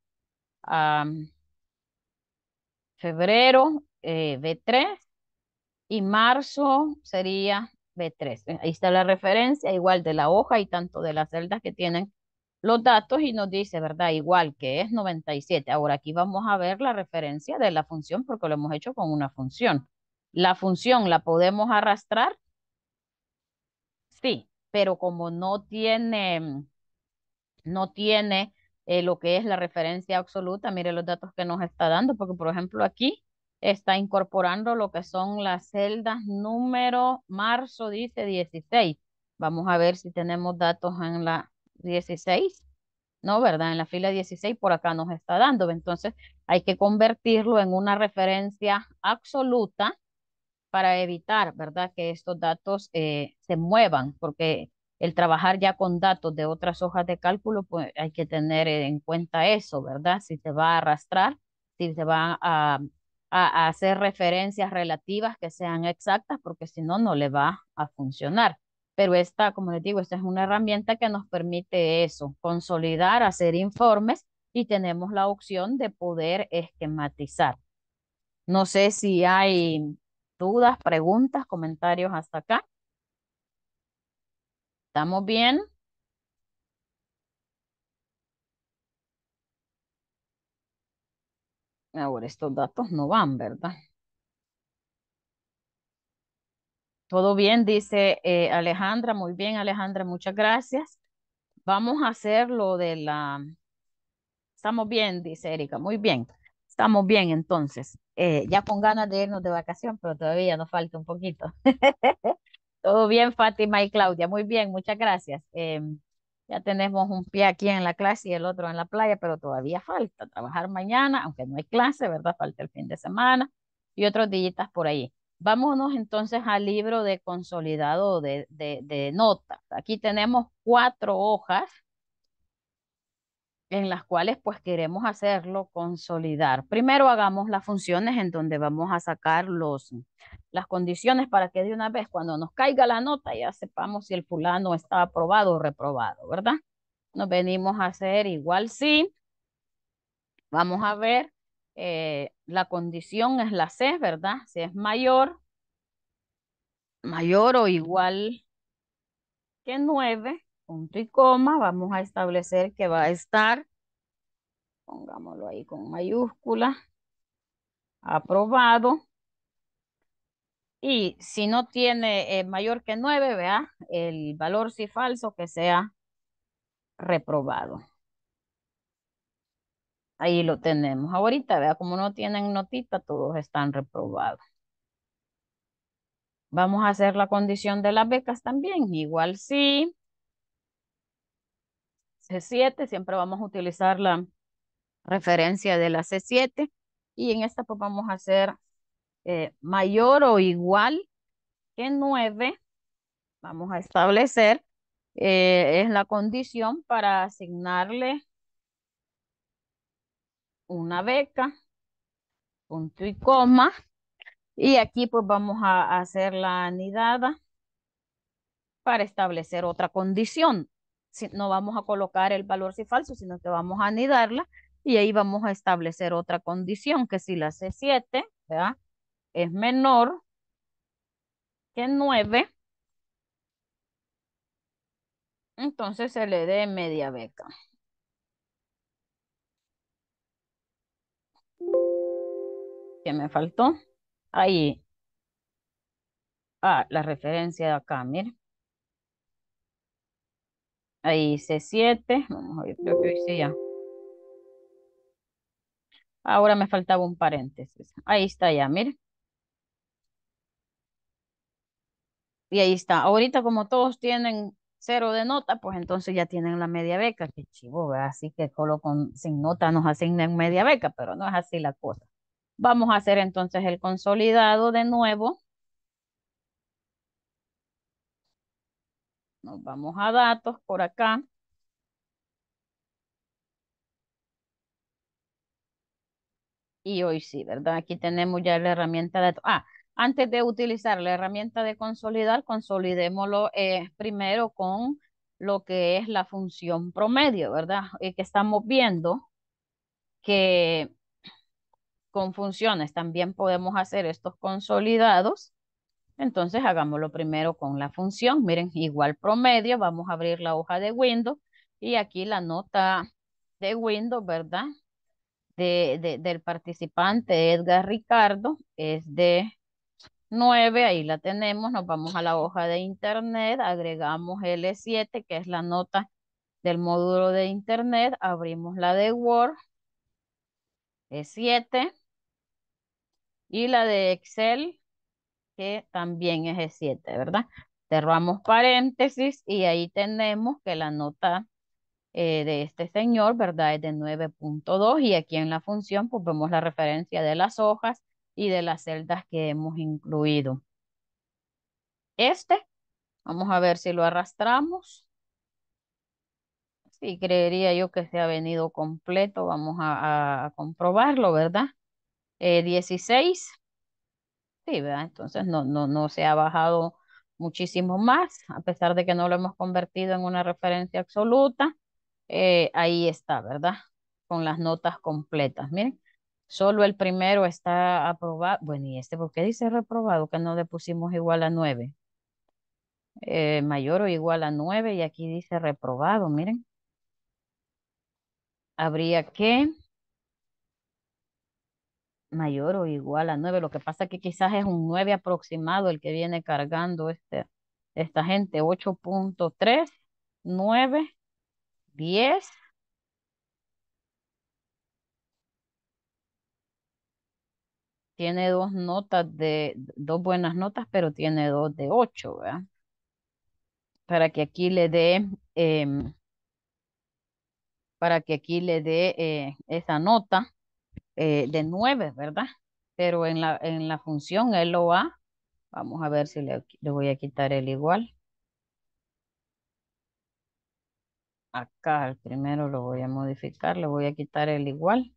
febrero, eh, B3, y marzo sería B3. Eh, ahí está la referencia, igual de la hoja y tanto de las celdas que tienen los datos y nos dice, ¿verdad? Igual que es 97. Ahora aquí vamos a ver la referencia de la función porque lo hemos hecho con una función. ¿La función la podemos arrastrar? Sí, pero como no tiene, no tiene eh, lo que es la referencia absoluta, mire los datos que nos está dando, porque por ejemplo aquí está incorporando lo que son las celdas número marzo, dice 16. Vamos a ver si tenemos datos en la 16. No, ¿verdad? En la fila 16 por acá nos está dando. Entonces hay que convertirlo en una referencia absoluta para evitar, ¿verdad? Que estos datos eh, se muevan, porque el trabajar ya con datos de otras hojas de cálculo, pues hay que tener en cuenta eso, ¿verdad? Si se va a arrastrar, si se va a a, hacer referencias relativas que sean exactas, porque si no, no le va a funcionar. Pero esta, como les digo, esta es una herramienta que nos permite eso, consolidar, hacer informes y tenemos la opción de poder esquematizar. No sé si hay dudas, preguntas, comentarios hasta acá. ¿Estamos bien? Ahora, estos datos no van, ¿verdad? Todo bien, dice eh, Alejandra. Muy bien, Alejandra, muchas gracias. Vamos a hacer lo de la... Estamos bien, dice Erika. Muy bien. Estamos bien, entonces. Eh, ya con ganas de irnos de vacación, pero todavía nos falta un poquito. [laughs] Todo bien, Fátima y Claudia. Muy bien, muchas gracias. Em, ya tenemos un pie aquí en la clase y el otro en la playa, pero todavía falta trabajar mañana, aunque no hay clase, ¿verdad? Falta el fin de semana y otros días por ahí. Vámonos entonces al libro de consolidado de, de, de notas. Aquí tenemos cuatro hojas en las cuales pues queremos hacerlo consolidar. Primero hagamos las funciones en donde vamos a sacar los, las condiciones para que de una vez cuando nos caiga la nota ya sepamos si el fulano está aprobado o reprobado, ¿verdad? Nos venimos a hacer igual sí. Vamos a ver, eh, la condición es la C, ¿verdad? Si es mayor, mayor o igual que 9, punto y coma, vamos a establecer que va a estar, pongámoslo ahí con mayúscula, aprobado. Y si no tiene eh, mayor que 9, vea, el valor si falso que sea reprobado. Ahí lo tenemos. Ahorita, vea, como no tienen notita, todos están reprobados. Vamos a hacer la condición de las becas también. Igual sí c siempre vamos a utilizar la referencia de la C7 y en esta pues vamos a hacer eh, mayor o igual que 9, vamos a establecer, eh, es la condición para asignarle una beca, punto y coma, y aquí pues vamos a hacer la anidada para establecer otra condición no vamos a colocar el valor si falso, sino que vamos a anidarla y ahí vamos a establecer otra condición, que si la C7 ¿verdad? es menor que 9, entonces se le dé media beca. ¿Qué me faltó? Ahí. Ah, la referencia de acá, miren. Ahí hice 7. Vamos a ver, hice ya. Ahora me faltaba un paréntesis. Ahí está ya, mire. Y ahí está. Ahorita como todos tienen cero de nota, pues entonces ya tienen la media beca. Qué chivo, Así que solo con, sin nota nos asignan media beca, pero no es así la cosa. Vamos a hacer entonces el consolidado de nuevo. Nos vamos a datos por acá. Y hoy sí, ¿verdad? Aquí tenemos ya la herramienta de... Ah, antes de utilizar la herramienta de consolidar, consolidémoslo eh, primero con lo que es la función promedio, ¿verdad? Y eh, que estamos viendo que con funciones también podemos hacer estos consolidados entonces hagámoslo primero con la función. Miren, igual promedio, vamos a abrir la hoja de Windows y aquí la nota de Windows, ¿verdad? del participante Edgar Ricardo es de 9, ahí la tenemos, nos vamos a la hoja de internet, agregamos L7, que es la nota del módulo de internet, abrimos la de Word, e 7, y la de Excel que también es de 7, ¿verdad? Cerramos paréntesis y ahí tenemos que la nota eh, de este señor, ¿verdad? Es de 9.2 y aquí en la función pues vemos la referencia de las hojas y de las celdas que hemos incluido. Este, vamos a ver si lo arrastramos. Sí, creería yo que se ha venido completo, vamos a, comprobarlo, ¿verdad? Eh, dieciséis. 16, Sí, ¿verdad? Entonces no, no, no se ha bajado muchísimo más, a pesar de que no lo hemos convertido en una referencia absoluta, eh, ahí está, ¿verdad? Con las notas completas. Miren, solo el primero está aprobado. Bueno, ¿y este por qué dice reprobado? Que no le pusimos igual a 9. Eh, mayor o igual a 9 y aquí dice reprobado, miren. Habría que mayor o igual a 9. Lo que pasa que quizás es un 9 aproximado el que viene cargando este, esta gente. 8.3, 9, 10. Tiene dos notas de, dos buenas notas, pero tiene dos de 8, ¿verdad? Para que aquí le dé, em, para que aquí le dé eh, esa nota eh, de 9, ¿verdad? Pero en la, en la función LOA lo Vamos a ver si le, voy a quitar el igual. Acá el primero lo voy a modificar, le voy a quitar el igual.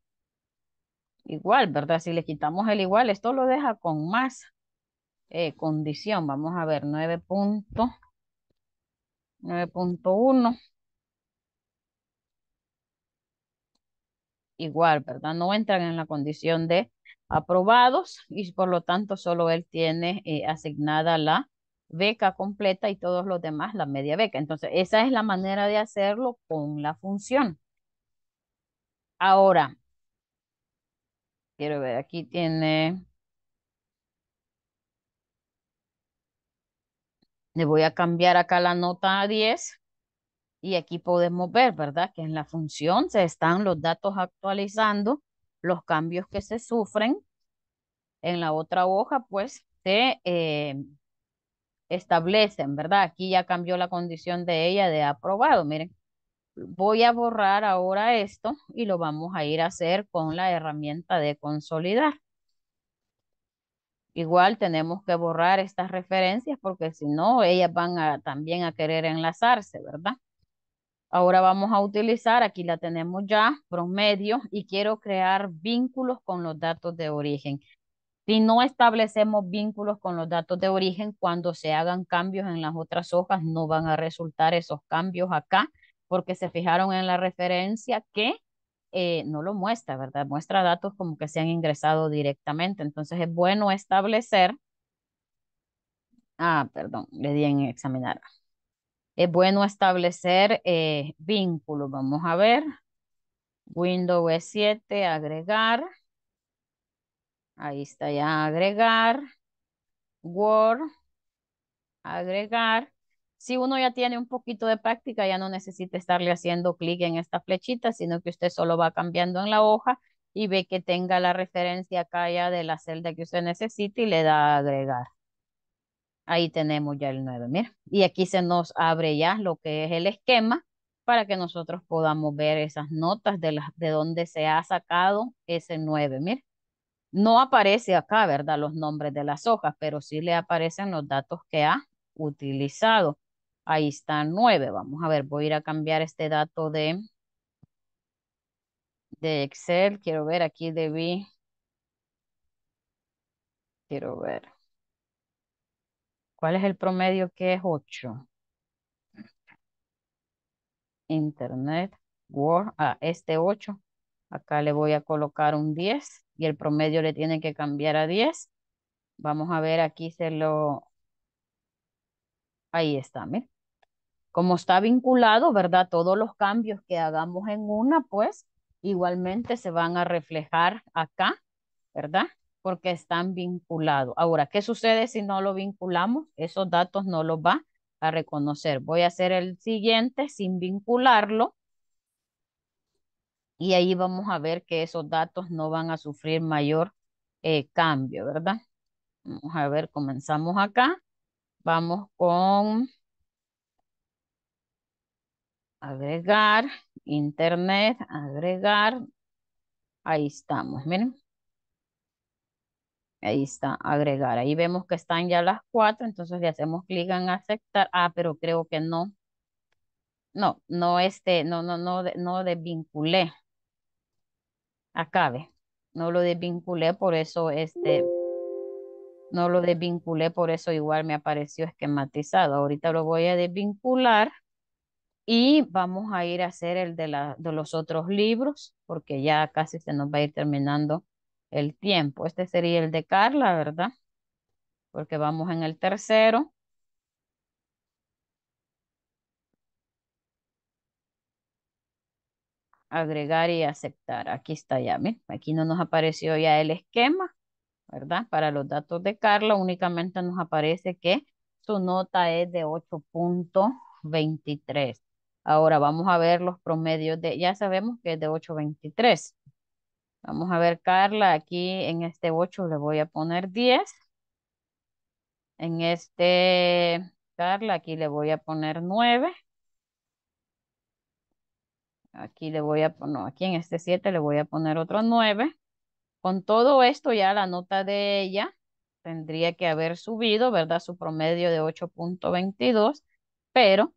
Igual, ¿verdad? Si le quitamos el igual, esto lo deja con más eh, condición. Vamos a ver, 9.1. igual, ¿verdad? No entran en la condición de aprobados y por lo tanto solo él tiene eh, asignada la beca completa y todos los demás la media beca. Entonces, esa es la manera de hacerlo con la función. Ahora, quiero ver, aquí tiene... Le voy a cambiar acá la nota a 10 y aquí podemos ver, ¿verdad? Que en la función se están los datos actualizando, los cambios que se sufren. En la otra hoja, pues, se eh, establecen, ¿verdad? Aquí ya cambió la condición de ella de aprobado. Miren, voy a borrar ahora esto y lo vamos a ir a hacer con la herramienta de consolidar. Igual tenemos que borrar estas referencias porque si no, ellas van a, también a querer enlazarse, ¿verdad? Ahora vamos a utilizar, aquí la tenemos ya, promedio, y quiero crear vínculos con los datos de origen. Si no establecemos vínculos con los datos de origen, cuando se hagan cambios en las otras hojas, no van a resultar esos cambios acá, porque se fijaron en la referencia que eh, no lo muestra, ¿verdad? Muestra datos como que se han ingresado directamente. Entonces es bueno establecer. Ah, perdón, le di en examinar es bueno establecer eh, vínculos. Vamos a ver. Windows 7, agregar. Ahí está ya agregar. Word, agregar. Si uno ya tiene un poquito de práctica, ya no necesita estarle haciendo clic en esta flechita, sino que usted solo va cambiando en la hoja y ve que tenga la referencia acá ya de la celda que usted necesita y le da agregar. Ahí tenemos ya el 9, mira. Y aquí se nos abre ya lo que es el esquema para que nosotros podamos ver esas notas de, las, de donde se ha sacado ese 9, mira. No aparece acá, ¿verdad? Los nombres de las hojas, pero sí le aparecen los datos que ha utilizado. Ahí está 9. Vamos a ver, voy a ir a cambiar este dato de, de Excel. Quiero ver, aquí de B. Quiero ver. ¿Cuál es el promedio que es 8? Internet, Word, a ah, este 8. Acá le voy a colocar un 10 y el promedio le tiene que cambiar a 10. Vamos a ver, aquí se lo... Ahí está, miren. Como está vinculado, ¿verdad? Todos los cambios que hagamos en una, pues, igualmente se van a reflejar acá, ¿verdad? porque están vinculados. Ahora, ¿qué sucede si no lo vinculamos? Esos datos no los va a reconocer. Voy a hacer el siguiente sin vincularlo. Y ahí vamos a ver que esos datos no van a sufrir mayor eh, cambio, ¿verdad? Vamos a ver, comenzamos acá. Vamos con agregar, internet, agregar. Ahí estamos, miren. Ahí está, agregar. Ahí vemos que están ya las cuatro, entonces le hacemos clic en aceptar. Ah, pero creo que no. No, no este, no, no, no, no desvinculé. Acabe. No lo desvinculé, por eso este, no lo desvinculé, por eso igual me apareció esquematizado. Ahorita lo voy a desvincular y vamos a ir a hacer el de, la, de los otros libros, porque ya casi se nos va a ir terminando el tiempo. Este sería el de Carla, ¿verdad? Porque vamos en el tercero. Agregar y aceptar. Aquí está ya, Aquí no nos apareció ya el esquema, ¿verdad? Para los datos de Carla únicamente nos aparece que su nota es de 8.23. Ahora vamos a ver los promedios de, ya sabemos que es de 8.23. Vamos a ver, Carla, aquí en este 8 le voy a poner 10. En este, Carla, aquí le voy a poner 9. Aquí le voy a poner, no, aquí en este 7 le voy a poner otro 9. Con todo esto ya la nota de ella tendría que haber subido, ¿verdad? Su promedio de 8.22, pero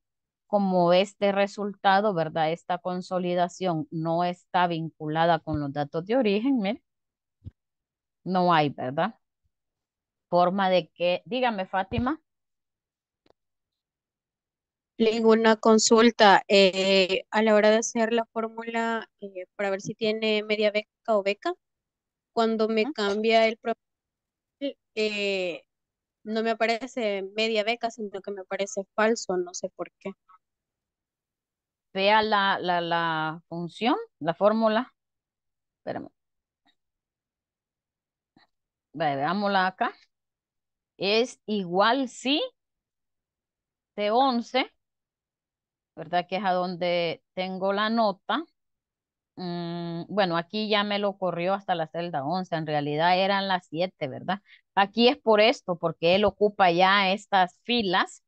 como este resultado, ¿verdad? Esta consolidación no está vinculada con los datos de origen, ¿verdad? no hay, ¿verdad? Forma de que, dígame, Fátima. Ninguna consulta eh, a la hora de hacer la fórmula eh, para ver si tiene media beca o beca. Cuando me cambia el eh, no me aparece media beca, sino que me aparece falso, no sé por qué vea la, la, la función, la fórmula. Espérame. veámosla acá. Es igual si de 11 ¿verdad? Que es a donde tengo la nota. Mm, bueno, aquí ya me lo corrió hasta la celda 11, en realidad eran las 7, ¿verdad? Aquí es por esto, porque él ocupa ya estas filas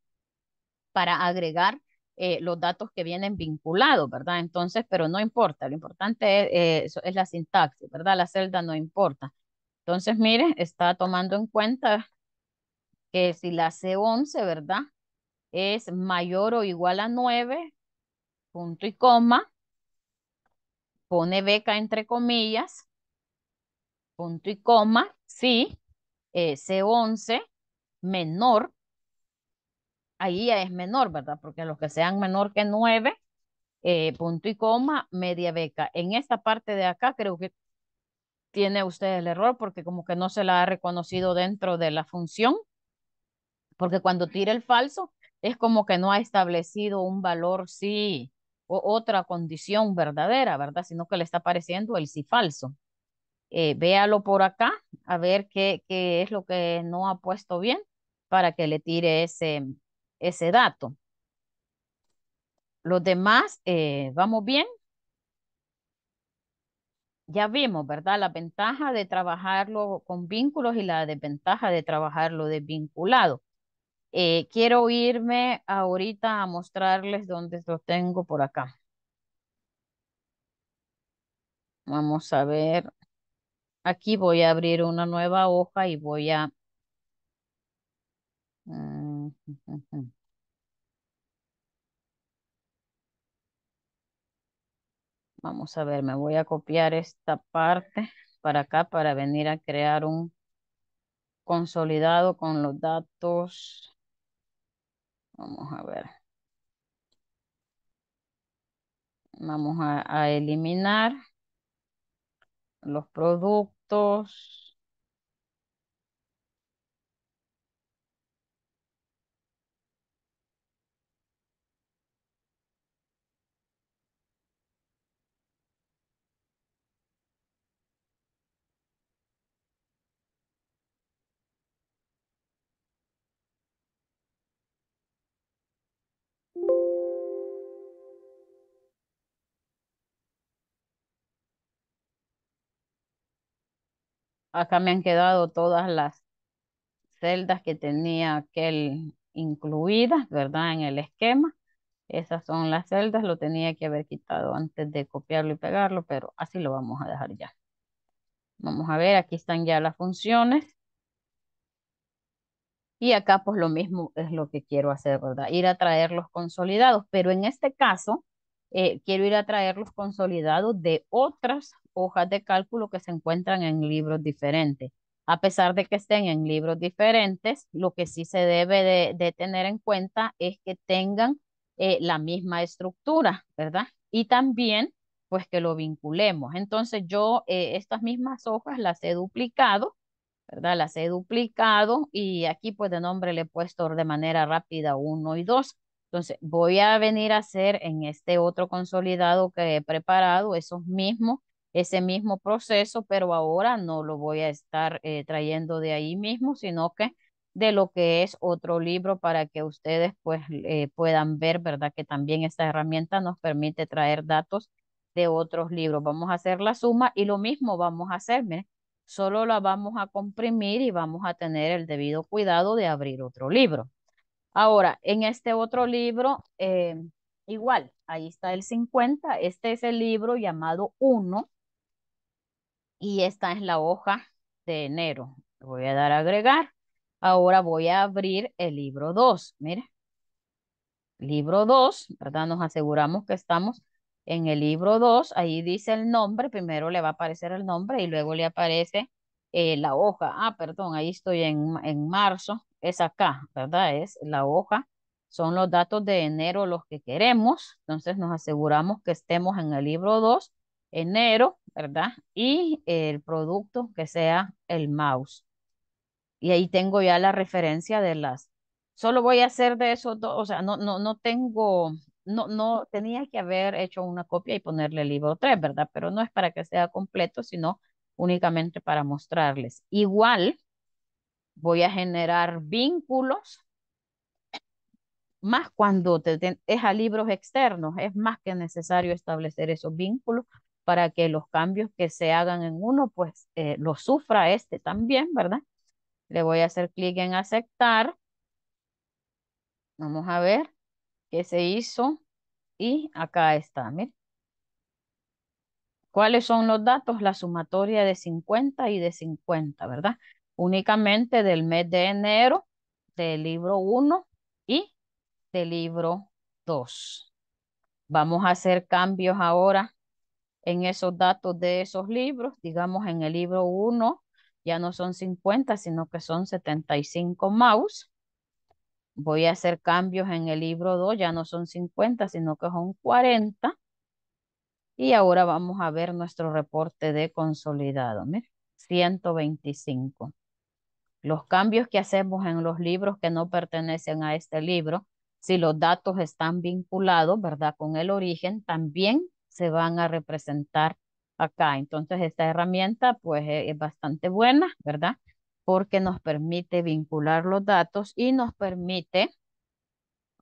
para agregar eh, los datos que vienen vinculados, ¿verdad? Entonces, pero no importa, lo importante eh, es, la sintaxis, ¿verdad? La celda no importa. Entonces, mire, está tomando en cuenta que si la C11, ¿verdad? Es mayor o igual a 9, punto y coma, pone beca entre comillas, punto y coma, si eh, C11 menor ahí ya es menor, ¿verdad? Porque los que sean menor que 9, eh, punto y coma, media beca. En esta parte de acá creo que tiene usted el error porque como que no se la ha reconocido dentro de la función, porque cuando tira el falso es como que no ha establecido un valor sí o otra condición verdadera, ¿verdad? Sino que le está apareciendo el sí falso. Eh, véalo por acá, a ver qué, qué es lo que no ha puesto bien para que le tire ese, ese dato. Los demás, eh, ¿vamos bien? Ya vimos, ¿verdad? La ventaja de trabajarlo con vínculos y la desventaja de trabajarlo desvinculado. Eh, quiero irme ahorita a mostrarles dónde lo tengo por acá. Vamos a ver. Aquí voy a abrir una nueva hoja y voy a... Mm, Vamos a ver, me voy a copiar esta parte para acá para venir a crear un consolidado con los datos. Vamos a ver. Vamos a eliminar los productos. Acá me han quedado todas las celdas que tenía aquel incluidas, ¿verdad? En el esquema. Esas son las celdas, lo tenía que haber quitado antes de copiarlo y pegarlo, pero así lo vamos a dejar ya. Vamos a ver, aquí están ya las funciones. Y acá pues lo mismo es lo que quiero hacer, ¿verdad? Ir a traer los consolidados, pero en este caso eh, quiero ir a traer los consolidados de otras hojas de cálculo que se encuentran en libros diferentes. A pesar de que estén en libros diferentes, lo que sí se debe de, tener en cuenta es que tengan eh, la misma estructura, ¿verdad? Y también, pues que lo vinculemos. Entonces yo eh, estas mismas hojas las he duplicado, ¿verdad? Las he duplicado y aquí pues de nombre le he puesto de manera rápida uno y dos Entonces, voy a venir a hacer en este otro consolidado que he preparado esos mismos ese mismo proceso, pero ahora no lo voy a estar eh, trayendo de ahí mismo, sino que de lo que es otro libro para que ustedes pues eh, puedan ver, ¿verdad? Que también esta herramienta nos permite traer datos de otros libros. Vamos a hacer la suma y lo mismo vamos a hacer, solo la vamos a comprimir y vamos a tener el debido cuidado de abrir otro libro. Ahora, en este otro libro, eh, igual, ahí está el 50, este es el libro llamado 1, y esta es la hoja de enero. Voy a dar a agregar. Ahora voy a abrir el libro 2. Mira. Libro 2, ¿verdad? Nos aseguramos que estamos en el libro 2. Ahí dice el nombre. Primero le va a aparecer el nombre y luego le aparece eh, la hoja. Ah, perdón, ahí estoy en, en marzo. Es acá, ¿verdad? Es la hoja. Son los datos de enero los que queremos. Entonces nos aseguramos que estemos en el libro 2, enero ¿verdad? Y el producto que sea el mouse. Y ahí tengo ya la referencia de las. Solo voy a hacer de esos dos, o sea, no, no, no tengo, no, no, tenía que haber hecho una copia y ponerle libro 3, ¿verdad? Pero no es para que sea completo, sino únicamente para mostrarles. Igual voy a generar vínculos, más cuando te, es a libros externos, es más que necesario establecer esos vínculos para que los cambios que se hagan en uno, pues los eh, lo sufra este también, ¿verdad? Le voy a hacer clic en aceptar. Vamos a ver qué se hizo. Y acá está, miren. ¿Cuáles son los datos? La sumatoria de 50 y de 50, ¿verdad? Únicamente del mes de enero, del libro 1 y del libro 2. Vamos a hacer cambios ahora en esos datos de esos libros, digamos en el libro 1 ya no son 50, sino que son 75 mouse. Voy a hacer cambios en el libro 2, ya no son 50, sino que son 40. Y ahora vamos a ver nuestro reporte de consolidado. 125. Los cambios que hacemos en los libros que no pertenecen a este libro, si los datos están vinculados, ¿verdad? Con el origen, también se van a representar acá. Entonces, esta herramienta pues e, es bastante buena, ¿verdad? Porque nos permite vincular los datos y nos permite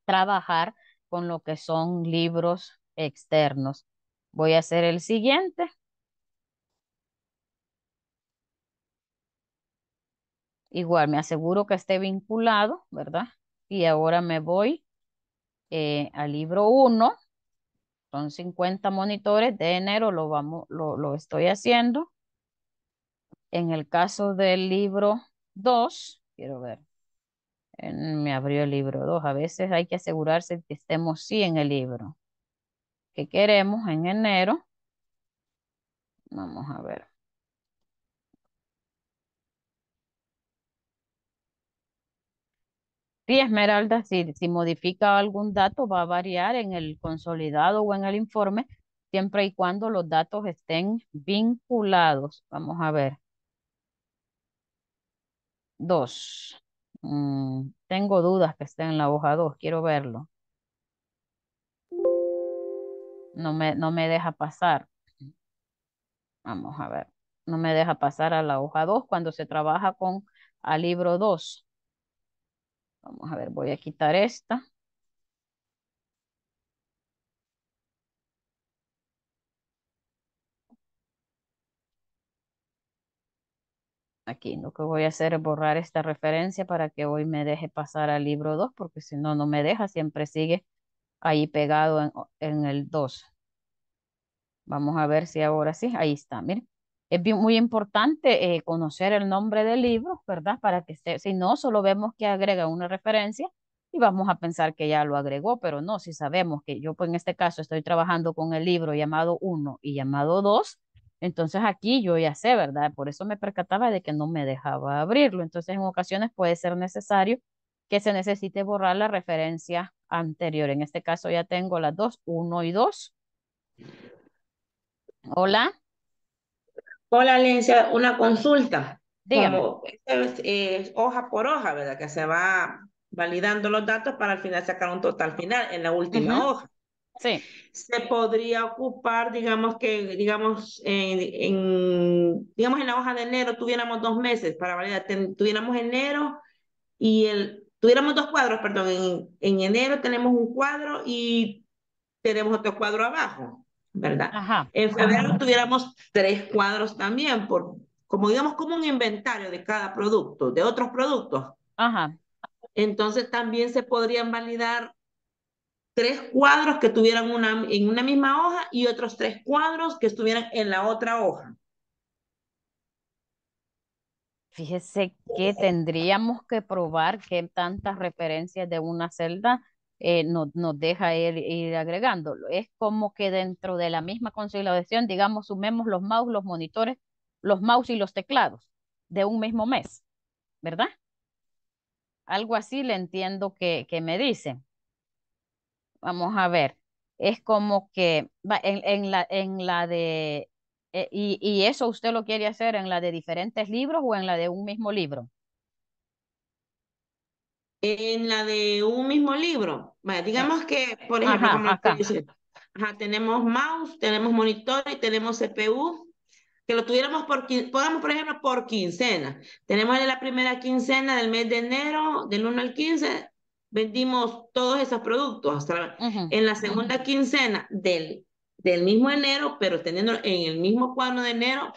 trabajar con lo que son libros externos. Voy a hacer el siguiente. Igual me aseguro que esté vinculado, ¿verdad? Y ahora me voy eh, al libro 1 son 50 monitores de enero, lo, vamos, lo, estoy haciendo. En el caso del libro 2, quiero ver, me abrió el libro 2. A veces hay que asegurarse que estemos sí en el libro que queremos en enero. Vamos a ver. Sí, Esmeralda, si, si modifica algún dato va a variar en el consolidado o en el informe, siempre y cuando los datos estén vinculados. Vamos a ver. Dos. Mm, tengo dudas que esté en la hoja dos, quiero verlo. No me, no me deja pasar. Vamos a ver. No me deja pasar a la hoja dos cuando se trabaja con al libro dos. Vamos a ver, voy a quitar esta. Aquí lo que voy a hacer es borrar esta referencia para que hoy me deje pasar al libro 2, porque si no, no me deja, siempre sigue ahí pegado en, el 2. Vamos a ver si ahora sí, ahí está, miren es muy importante eh, conocer el nombre del libro, ¿verdad? Para que esté, si no, solo vemos que agrega una referencia y vamos a pensar que ya lo agregó, pero no, si sabemos que yo pues, en este caso estoy trabajando con el libro llamado 1 y llamado 2, entonces aquí yo ya sé, ¿verdad? Por eso me percataba de que no me dejaba abrirlo. Entonces en ocasiones puede ser necesario que se necesite borrar la referencia anterior. En este caso ya tengo las dos, 1 y 2. Hola. Hola, Lencia, una consulta. Dígame. Como, eh, hoja por hoja, ¿verdad? Que se va validando los datos para al final sacar un total final en la última hoja. Sí. Se podría ocupar, digamos que, digamos, en, digamos en la hoja de enero tuviéramos dos meses para validar, tuviéramos enero y el, tuviéramos dos cuadros, perdón, en, en enero tenemos un cuadro y tenemos otro cuadro abajo. ¿verdad? en febrero tuviéramos tres cuadros también, por, como digamos, como un inventario de cada producto, de otros productos. Ajá. Entonces también se podrían validar tres cuadros que tuvieran una, en una misma hoja y otros tres cuadros que estuvieran en la otra hoja. Fíjese que tendríamos que probar que tantas referencias de una celda eh, nos, deja ir, ir, agregándolo. Es como que dentro de la misma consolidación, digamos, sumemos los mouse, los monitores, los mouse y los teclados de un mismo mes, ¿verdad? Algo así le entiendo que, que me dicen. Vamos a ver. Es como que en, en, la, en la de... Eh, y eso usted lo quiere hacer en la de diferentes libros o en la de un mismo libro. En la de un mismo libro. digamos que, por ejemplo, tenemos mouse, tenemos monitor y tenemos CPU, que lo tuviéramos por, podamos, por ejemplo, por quincena. Tenemos la primera quincena del mes de enero, del 1 al 15, vendimos todos esos productos. En la segunda quincena del, del mismo enero, pero teniendo en el mismo cuadro de enero,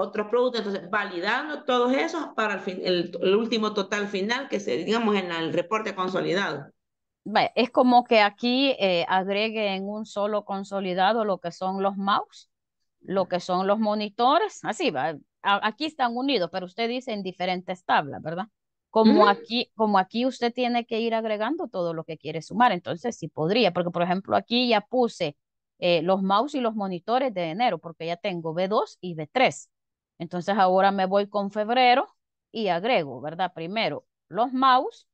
otros productos, entonces validando todos esos para el, fin, el, último total final que se, digamos, en el reporte consolidado. Es como que aquí eh, agregue en un solo consolidado lo que son los mouse, lo que son los monitores, así va, aquí están unidos, pero usted dice en diferentes tablas, ¿verdad? Como, aquí, como aquí usted tiene que ir agregando todo lo que quiere sumar, entonces sí podría, porque por ejemplo aquí ya puse eh, los mouse y los monitores de enero, porque ya tengo B2 y B3. Entonces ahora me voy con febrero y agrego, ¿verdad? Primero los mouse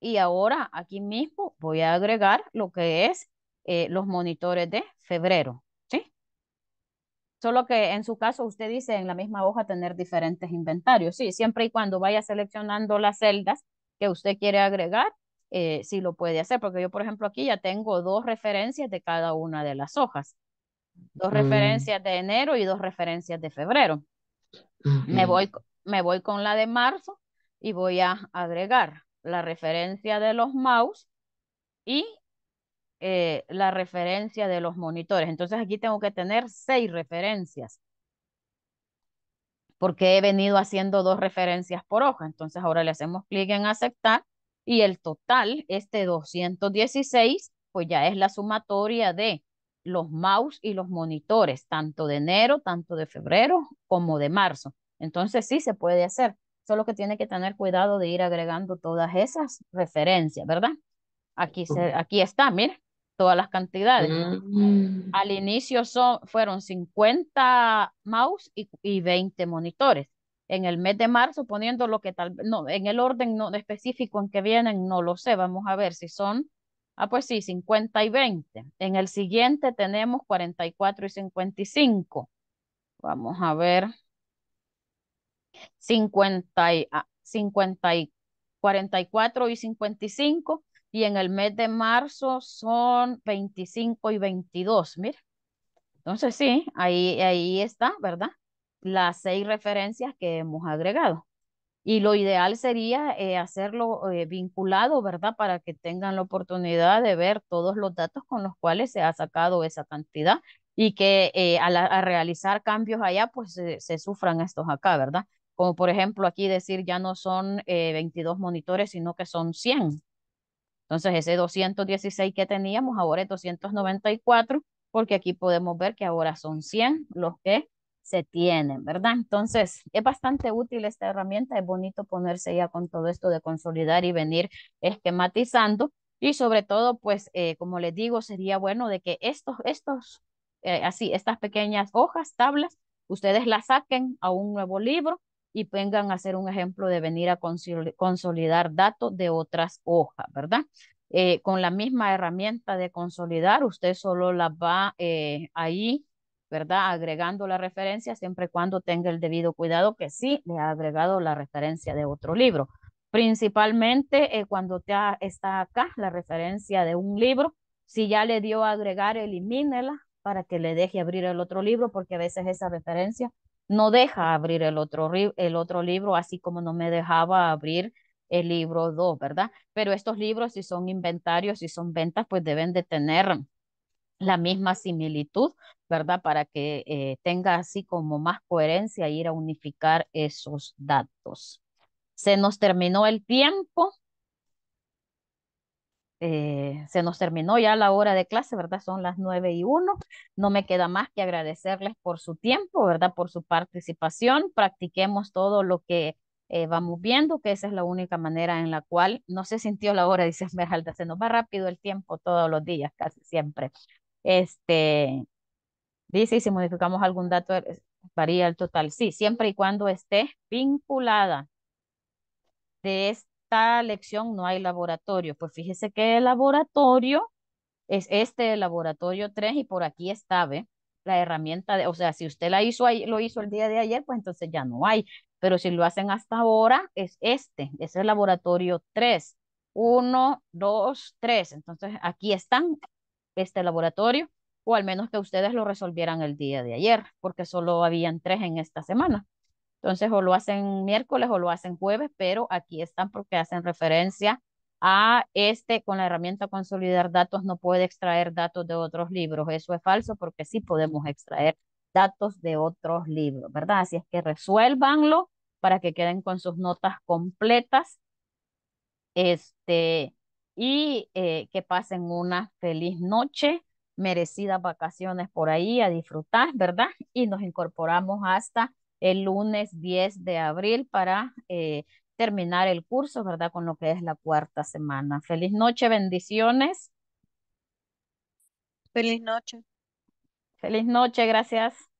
y ahora aquí mismo voy a agregar lo que es eh, los monitores de febrero, ¿sí? Solo que en su caso usted dice en la misma hoja tener diferentes inventarios, sí, siempre y cuando vaya seleccionando las celdas que usted quiere agregar, eh, sí lo puede hacer, porque yo por ejemplo aquí ya tengo dos referencias de cada una de las hojas. Dos mm. referencias de enero y dos referencias de febrero. me, voy, me voy con la de marzo y voy a agregar la referencia de los mouse y eh, la referencia de los monitores. Entonces aquí tengo que tener seis referencias porque he venido haciendo dos referencias por hoja. Entonces ahora le hacemos clic en aceptar y el total, este 216, pues ya es la sumatoria de los mouse y los monitores, tanto de enero, tanto de febrero como de marzo. Entonces sí se puede hacer, solo que tiene que tener cuidado de ir agregando todas esas referencias, ¿verdad? Aquí, se, aquí está, mira, todas las cantidades. Mm. Al inicio son, fueron 50 mouse y, y 20 monitores. En el mes de marzo, poniendo lo que tal no, en el orden no específico en que vienen, no lo sé, vamos a ver si son Ah, pues sí, 50 y 20. En el siguiente tenemos 44 y 55. Vamos a ver. 50 y, 50 ah, y 44 y 55. Y en el mes de marzo son 25 y 22. Mira. Entonces sí, ahí, ahí está, ¿verdad? Las seis referencias que hemos agregado. Y lo ideal sería eh, hacerlo eh, vinculado, ¿verdad? Para que tengan la oportunidad de ver todos los datos con los cuales se ha sacado esa cantidad y que eh, al, realizar cambios allá, pues se sufran estos acá, ¿verdad? Como por ejemplo aquí decir ya no son 22 monitores, sino que son 100. Entonces ese 216 que teníamos ahora es 294, porque aquí podemos ver que ahora son 100 los que se tienen, ¿verdad? Entonces, es bastante útil esta herramienta, es bonito ponerse ya con todo esto de consolidar y venir esquematizando y sobre todo, pues, eh, como les digo, sería bueno de que estos, estos, eh, así, estas pequeñas hojas, tablas, ustedes las saquen a un nuevo libro y vengan a hacer un ejemplo de venir a consolidar datos de otras hojas, ¿verdad? Eh, con la misma herramienta de consolidar, usted solo la va ahí ¿verdad? Agregando la referencia siempre y cuando tenga el debido cuidado que sí le ha agregado la referencia de otro libro. Principalmente eh, cuando está acá la referencia de un libro, si ya le dio a agregar, elimínela para que le deje abrir el otro libro, porque a veces esa referencia no deja abrir el otro, el otro libro, así como no me dejaba abrir el libro 2, ¿verdad? Pero estos libros, si son inventarios, si son ventas, pues deben de tener la misma similitud ¿verdad? Para que eh, tenga así como más coherencia ir a unificar esos datos. Se nos terminó el tiempo. Eh, se nos terminó ya la hora de clase, ¿verdad? Son las nueve y uno. No me queda más que agradecerles por su tiempo, ¿verdad? Por su participación. Practiquemos todo lo que eh, vamos viendo, que esa es la única manera en la cual no se sintió la hora, [laughs] dice Esmeralda, se nos va rápido el tiempo todos los días, casi siempre. Este, Dice, y si modificamos algún dato, eh, varía el total. Sí, siempre y cuando esté vinculada. De esta lección no hay laboratorio. Pues fíjese que el laboratorio es este el laboratorio 3 y por aquí está, ¿ve? La herramienta, de, o sea, si usted la hizo, lo hizo el día de ayer, pues entonces ya no hay. Pero si lo hacen hasta ahora, es este, es el laboratorio 3. Uno, dos, tres. Entonces aquí están, este laboratorio o al menos que ustedes lo resolvieran el día de ayer, porque solo habían tres en esta semana. Entonces, o lo hacen miércoles o lo hacen jueves, pero aquí están porque hacen referencia a este, con la herramienta consolidar datos no puede extraer datos de otros libros. Eso es falso porque sí podemos extraer datos de otros libros, ¿verdad? Así es que resuélvanlo para que queden con sus notas completas. Este, y eh, que pasen una feliz noche merecidas vacaciones por ahí a disfrutar, ¿verdad? Y nos incorporamos hasta el lunes 10 de abril para eh, terminar el curso, ¿verdad? Con lo que es la cuarta semana. Feliz noche, bendiciones. Feliz noche. Feliz noche, gracias.